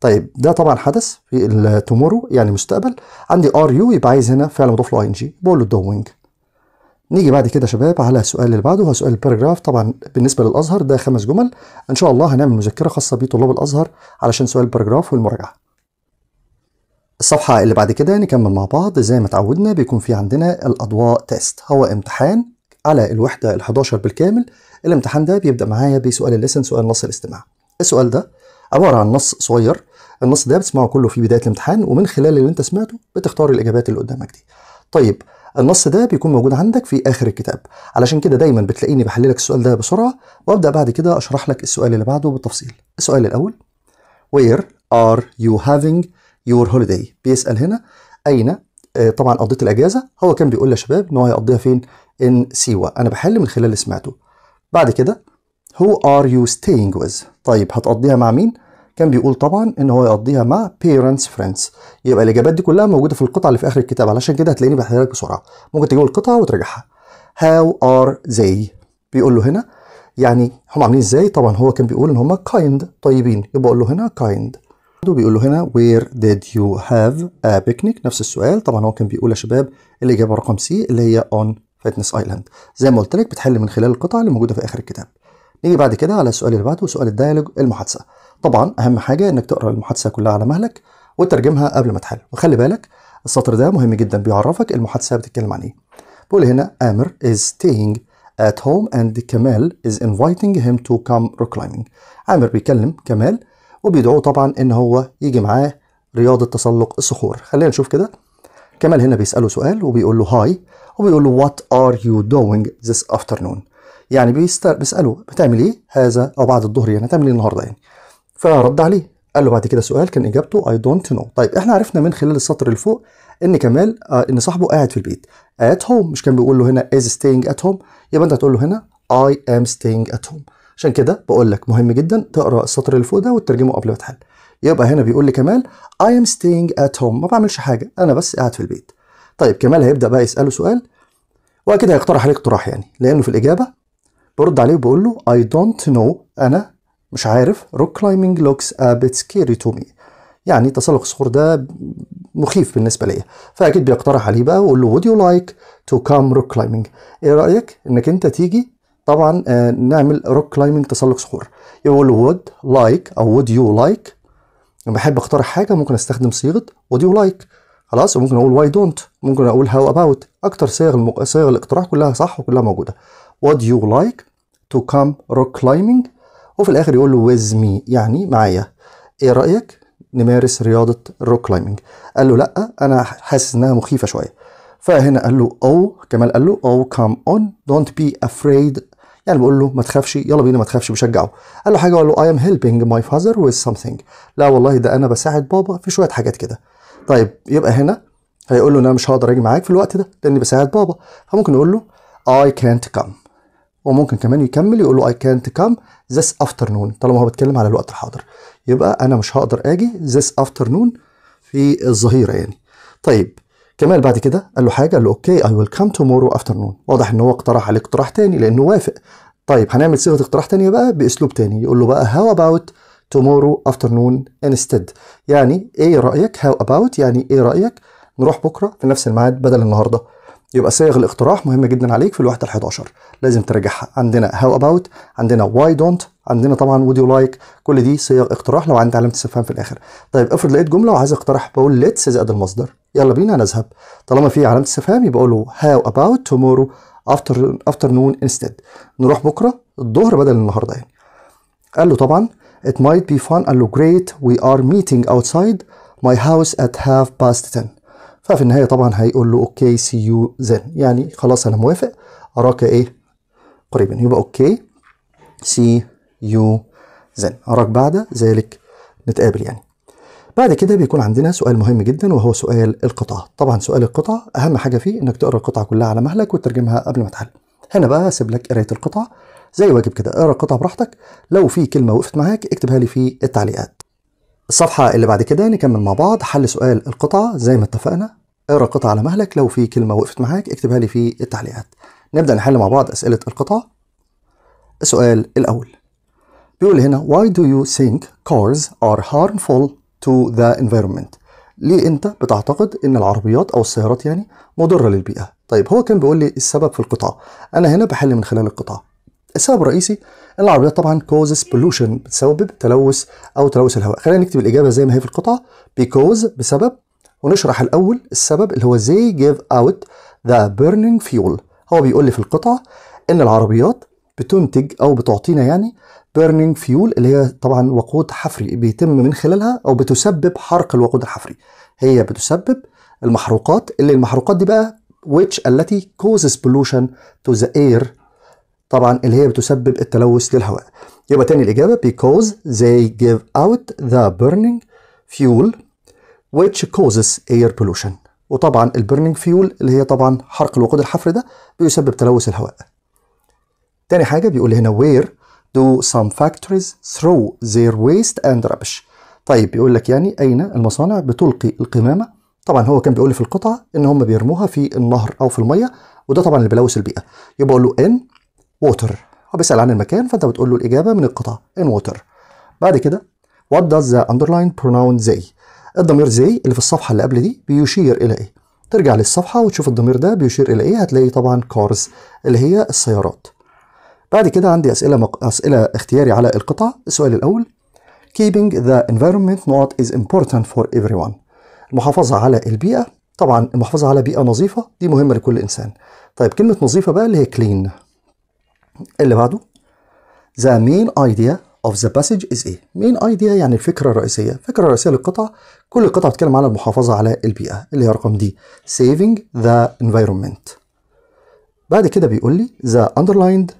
طيب ده طبعا حدث في tomorrow يعني مستقبل عندي are you يبقى عايز هنا فعل مضاف له ing بقول له doing نيجي بعد كده شباب على السؤال اللي بعده هو سؤال الباراجراف طبعا بالنسبه للازهر ده خمس جمل ان شاء الله هنعمل مذكره خاصه بطلاب الازهر علشان سؤال الباراجراف والمراجعه الصفحة اللي بعد كده نكمل مع بعض زي ما اتعودنا بيكون في عندنا الأضواء تيست هو امتحان على الوحدة ال11 بالكامل الامتحان ده بيبدأ معايا بسؤال الليسن سؤال نص الاستماع السؤال ده عبارة عن نص صغير النص ده بتسمعه كله في بداية الامتحان ومن خلال اللي انت سمعته بتختار الإجابات اللي قدامك دي طيب النص ده بيكون موجود عندك في اخر الكتاب علشان كده دايما بتلاقيني بحللك السؤال ده بسرعه وابدا بعد كده اشرح لك السؤال اللي بعده بالتفصيل السؤال الاول Where are you having يور هوليداي بيسال هنا اين آه، طبعا قضيت الاجازه هو كان بيقول يا شباب ان هو هيقضيها فين ان سيوا انا بحل من خلال اللي سمعته بعد كده هو ار يو ستينج ويز طيب هتقضيها مع مين كان بيقول طبعا ان هو يقضيها مع بيرنتس فريندز يبقى الاجابات دي كلها موجوده في القطعه اللي في اخر الكتاب علشان كده هتلاقيني بحلها لك بسرعه ممكن تجيب القطعه وترجعها هاو ار زي بيقول له هنا يعني هم عاملين ازاي طبعا هو كان بيقول ان هم كايند طيبين يبقى اقول له هنا كايند بيقول له هنا where did you have a picnic نفس السؤال طبعا هو كان بيقول يا شباب الاجابه رقم سي اللي هي on فيتنس ايلاند زي ما قلت لك بتحل من خلال القطع اللي موجوده في اخر الكتاب نيجي بعد كده على السؤال اللي بعده سؤال الدايلوج المحادثه طبعا اهم حاجه انك تقرا المحادثه كلها على مهلك وترجمها قبل ما تحل وخلي بالك السطر ده مهم جدا بيعرفك المحادثه بتتكلم عن ايه بيقول هنا امر is staying at home and كمال is inviting him to come rock climbing عامر بيكلم كمال وبيدعوه طبعا ان هو يجي معاه رياضه تسلق الصخور خلينا نشوف كده كمال هنا بيساله سؤال وبيقول له هاي وبيقول له وات ار يو دوينج ذس افترنون يعني بيستر... بيساله بتعمل ايه هذا او بعد الظهر يعني تعمل ايه النهارده يعني فرد عليه قال له بعد كده سؤال كان اجابته اي دونت نو طيب احنا عرفنا من خلال السطر اللي فوق ان كمال آه، ان صاحبه قاعد في البيت ات هوم مش كان بيقول له هنا از staying ات هوم يبقى انت هتقول له هنا اي ام staying ات هوم عشان كده بقول لك مهم جدا تقرا السطر اللي فوق ده وتترجمه قبل ما تحل يبقى هنا بيقول لي كمال I am staying at home ما بعملش حاجه انا بس قاعد في البيت طيب كمال هيبدا بقى يساله سؤال واكيد هيقترح عليه اقتراح يعني لانه في الاجابه برد عليه وبقول له I don't know انا مش عارف rock climbing looks a bit scary to me يعني تسلق الصخور ده مخيف بالنسبة ليا فأكيد بيقترح عليه بقى ويقول له would you like to come rock climbing إيه رأيك إنك أنت تيجي طبعا آه، نعمل روك كلايمنج تسلق صخور يقول وود لايك او وود يو لايك لما بحب اقترح حاجه ممكن استخدم صيغه وود يو لايك خلاص وممكن اقول واي دونت ممكن اقول هاو اباوت اكتر صيغ المق... صيغ الاقتراح كلها صح وكلها موجوده وود يو لايك تو كام روك كلايمنج وفي الاخر يقول له ويز مي يعني معايا ايه رايك نمارس رياضه الروك كلايمنج قال له لا انا حاسس انها مخيفه شويه فهنا قال له او oh، كمال قال له او كام اون دونت بي افريد يعني بقول له ما تخافش يلا بينا ما تخافش بشجعه قال له حاجه وقال له اي ام هيلبينج ماي فازر ويز سمثينج لا والله ده انا بساعد بابا في شويه حاجات كده طيب يبقى هنا هيقول له انا مش هقدر اجي معاك في الوقت ده لاني بساعد بابا فممكن اقول له اي كانت كام وممكن كمان يكمل يقول له اي كانت كام ذس افترنون طالما هو بيتكلم على الوقت الحاضر يبقى انا مش هقدر اجي ذس افترنون في الظهيره يعني طيب كمال بعد كده قال له حاجه قال له اوكي اي ويل كام تومورو افترنون واضح ان هو اقترح عليه اقتراح تاني لانه وافق طيب هنعمل صيغه اقتراح تانيه بقى باسلوب تاني يقول له بقى هاو اباوت تومورو افترنون انستد يعني ايه رايك هاو اباوت يعني ايه رايك نروح بكره في نفس الميعاد بدل النهارده يبقى صيغ الاقتراح مهمه جدا عليك في الوحده ال11 لازم تراجعها عندنا هاو اباوت عندنا واي دونت عندنا طبعا ودي لايك كل دي صيغ اقتراح لو عندك علامه استفهام في الاخر طيب افرض لقيت جمله وعايز اقترح بقول ليتس زائد المصدر يلا بينا نذهب طالما في علامه استفهام يبقى اقول له هاو اباوت تومورو افتر افترنون انستد نروح بكره الظهر بدل النهارده يعني قال له طبعا it might be fun قال له great we are meeting outside my house at half past 10 ففي النهايه طبعا هيقول له اوكي سي يو ذن يعني خلاص انا موافق اراك ايه قريبا يبقى اوكي سي يوزن أراك بعد ذلك نتقابل يعني بعد كده بيكون عندنا سؤال مهم جدا وهو سؤال القطع طبعا سؤال القطع أهم حاجة فيه إنك تقرأ القطعة كلها على مهلك وتترجمها قبل ما تحل هنا بقى هسيب لك قراية القطعة زي واجب كده اقرا القطعة براحتك لو في كلمة وقفت معاك اكتبها لي في التعليقات الصفحة اللي بعد كده نكمل مع بعض حل سؤال القطعة زي ما اتفقنا اقرا القطعة على مهلك لو في كلمة وقفت معاك اكتبها لي في التعليقات نبدأ نحل مع بعض أسئلة القطعة السؤال الأول بيقول هنا why do you think cars are harmful to the environment ليه انت بتعتقد ان العربيات او السيارات يعني مضره للبيئه طيب هو كان بيقول لي السبب في القطاع انا هنا بحل من خلال القطاع السبب الرئيسي ان العربيات طبعا causes pollution بتسبب تلوث او تلوث الهواء خلينا نكتب الاجابه زي ما هي في القطعه بيكوز بسبب ونشرح الاول السبب اللي هو they give out the burning fuel هو بيقول لي في القطعه ان العربيات بتنتج او بتعطينا يعني بيرنينج فيول اللي هي طبعا وقود حفري بيتم من خلالها او بتسبب حرق الوقود الحفري هي بتسبب المحروقات اللي المحروقات دي بقى which التي causes pollution to the air طبعا اللي هي بتسبب التلوث للهواء يبقى تاني الإجابة because they give out the burning fuel which causes air pollution وطبعا البرنينج فيول اللي هي طبعا حرق الوقود الحفري ده بيسبب تلوث الهواء تاني حاجة بيقول هنا where do some factories throw their waste and rubbish طيب بيقول لك يعني أين المصانع بتلقي القمامة طبعا هو كان بيقول لي في القطعة إن هم بيرموها في النهر أو في المية وده طبعا اللي بيلوث البيئة يبقى أقول له in water هو بيسأل عن المكان فأنت بتقول له الإجابة من القطعة in water بعد كده what does the underlined pronoun say الضمير زي اللي في الصفحة اللي قبل دي بيشير إلى إيه ترجع للصفحة وتشوف الضمير ده بيشير إلى إيه هتلاقي طبعا cars اللي هي السيارات بعد كده عندي أسئلة مق... أسئلة اختياري على القطع السؤال الأول keeping the environment not is important for everyone المحافظة على البيئة طبعا المحافظة على بيئة نظيفة دي مهمة لكل إنسان طيب كلمة نظيفة بقى اللي هي clean اللي بعده the main idea of the passage is ايه؟ مين idea يعني الفكره الرئيسيه، الفكره الرئيسيه للقطع كل القطع بتتكلم على المحافظه على البيئه اللي هي رقم دي saving the environment. بعد كده بيقول لي the underlined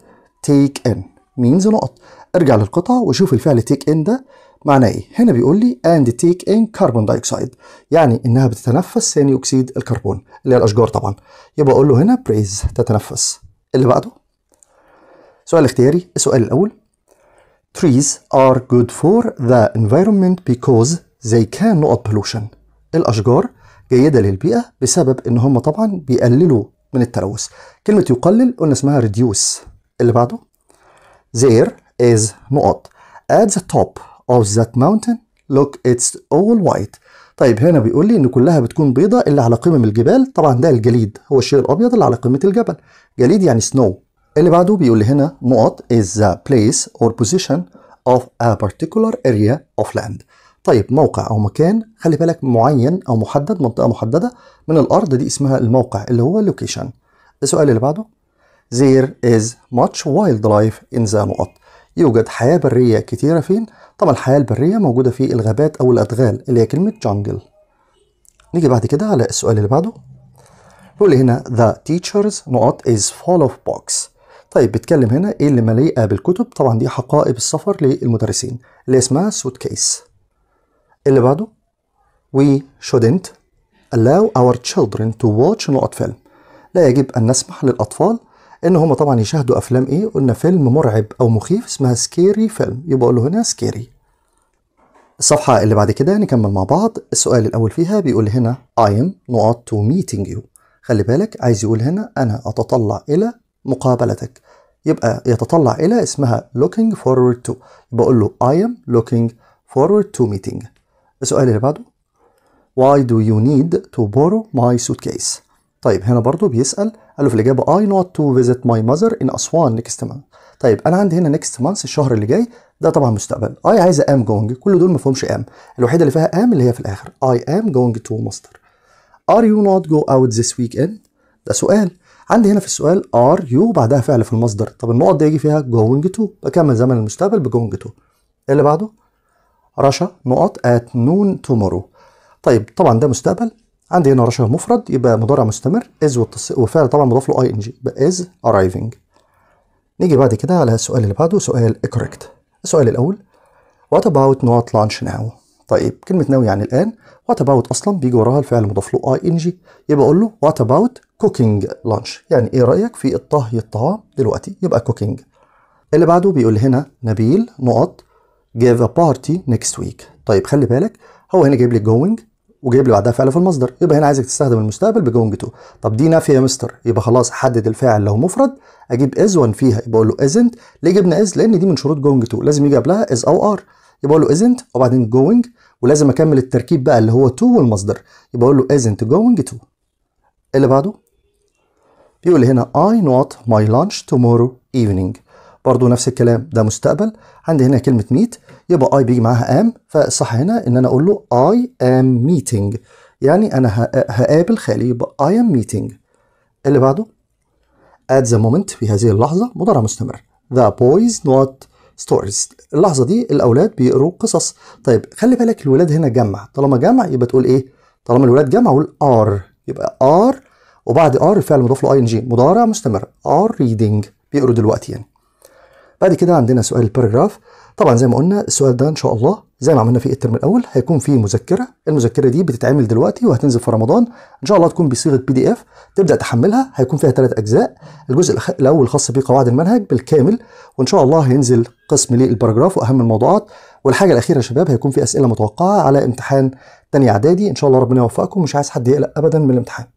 take in means نقط ارجع للقطعة وشوف الفعل take in ده معناه ايه هنا بيقول لي and take in carbon dioxide يعني انها بتتنفس ثاني اكسيد الكربون اللي هي الاشجار طبعا يبقى اقول له هنا بريز تتنفس اللي بعده سؤال اختياري السؤال الاول trees are good for the environment because they can not pollution الاشجار جيده للبيئه بسبب ان هم طبعا بيقللوا من التلوث كلمه يقلل قلنا اسمها reduce اللي بعده there is نقط at the top of that mountain look it's all white طيب هنا بيقول لي ان كلها بتكون بيضة الا على قمم الجبال طبعا ده الجليد هو الشيء الابيض اللي على قمة الجبل جليد يعني سنو اللي بعده بيقول لي هنا نقط is the place or position of a particular area of land طيب موقع او مكان خلي بالك معين او محدد منطقة محددة من الارض دي اسمها الموقع اللي هو اللوكيشن السؤال اللي بعده There is much wildlife in the نقط يوجد حياة برية كتيرة فين؟ طبعا الحياة البرية موجودة في الغابات أو الأدغال اللي هي كلمة jungle نيجي بعد كده على السؤال اللي بعده بيقول هنا the teachers نقط is full of books طيب بيتكلم هنا ايه اللي مليئه بالكتب طبعا دي حقائب السفر للمدرسين اللي اسمها سوت كيس اللي بعده we shouldn't allow our children to watch نقط فيلم لا يجب ان نسمح للاطفال ان هم طبعا يشاهدوا افلام ايه قلنا فيلم مرعب او مخيف اسمها سكيري فيلم يبقى اقول له هنا سكيري الصفحة اللي بعد كده نكمل مع بعض السؤال الأول فيها بيقول هنا I am not to meeting you خلي بالك عايز يقول هنا أنا أتطلع إلى مقابلتك يبقى يتطلع إلى اسمها looking forward to يبقى أقول له I am looking forward to meeting السؤال اللي بعده Why do you need to borrow my suitcase طيب هنا برضو بيسأل قال له في الاجابه اي نوت تو فيزيت ماي ماذر ان اسوان نيكست مانث طيب انا عندي هنا نيكست مانث الشهر اللي جاي ده طبعا مستقبل اي عايز ام جوينج كل دول ما فيهمش ام الوحيده اللي فيها ام اللي هي في الاخر اي ام جوينج تو ماستر ار يو نوت جو اوت ذس ويك اند ده سؤال عندي هنا في السؤال ار يو بعدها فعل في المصدر طب النقط دي يجي فيها جوينج تو بكمل زمن المستقبل بجوينج تو إيه اللي بعده رشا نقط ات نون تومورو طيب طبعا ده مستقبل عندي هنا رشا مفرد يبقى مضارع مستمر از والتص... وفعل طبعا مضاف له اي ان جي يبقى از ارايفنج نيجي بعد كده على السؤال اللي بعده سؤال correct السؤال الاول what about not launch now طيب كلمه ناو يعني الان what about اصلا بيجي وراها الفعل مضاف له اي ان جي يبقى اقول له what about cooking lunch يعني ايه رايك في الطهي الطعام دلوقتي يبقى cooking اللي بعده بيقول هنا نبيل نقط give a party next week طيب خلي بالك هو هنا جايب لي going وجايب لي بعدها فعل في المصدر يبقى هنا عايزك تستخدم المستقبل بجوينج تو طب دي نافيه يا مستر يبقى خلاص حدد الفاعل لو مفرد اجيب از وان فيها يبقى اقول له ازنت ليه جبنا از لان دي من شروط جوينج تو لازم يجي قبلها از او ار يبقى اقول له ازنت وبعدين جوينج ولازم اكمل التركيب بقى اللي هو تو والمصدر يبقى اقول له ازنت جوينج تو اللي بعده بيقول هنا I not my lunch tomorrow evening برضه نفس الكلام ده مستقبل عندي هنا كلمة meet يبقى اي بيجي معاها ام فالصح هنا ان انا اقول له اي ام ميتنج يعني انا هقابل خالي يبقى اي ام ميتنج اللي بعده at the moment في هذه اللحظة مضارع مستمر the boys not stories اللحظة دي الأولاد بيقروا قصص طيب خلي بالك الولاد هنا جمع طالما جمع يبقى تقول إيه طالما الولاد جمع قول are يبقى are وبعد are الفعل مضاف له ing مضارع مستمر are reading بيقروا دلوقتي يعني بعد كده عندنا سؤال الباراجراف طبعا زي ما قلنا السؤال ده ان شاء الله زي ما عملنا في الترم الاول هيكون فيه مذكره المذكره دي بتتعمل دلوقتي وهتنزل في رمضان ان شاء الله تكون بصيغه بي دي اف تبدا تحملها هيكون فيها ثلاث اجزاء الجزء الاول خاص بقواعد المنهج بالكامل وان شاء الله هينزل قسم للباراجراف واهم الموضوعات والحاجه الاخيره يا شباب هيكون في اسئله متوقعه على امتحان تاني اعدادي ان شاء الله ربنا يوفقكم مش عايز حد يقلق ابدا من الامتحان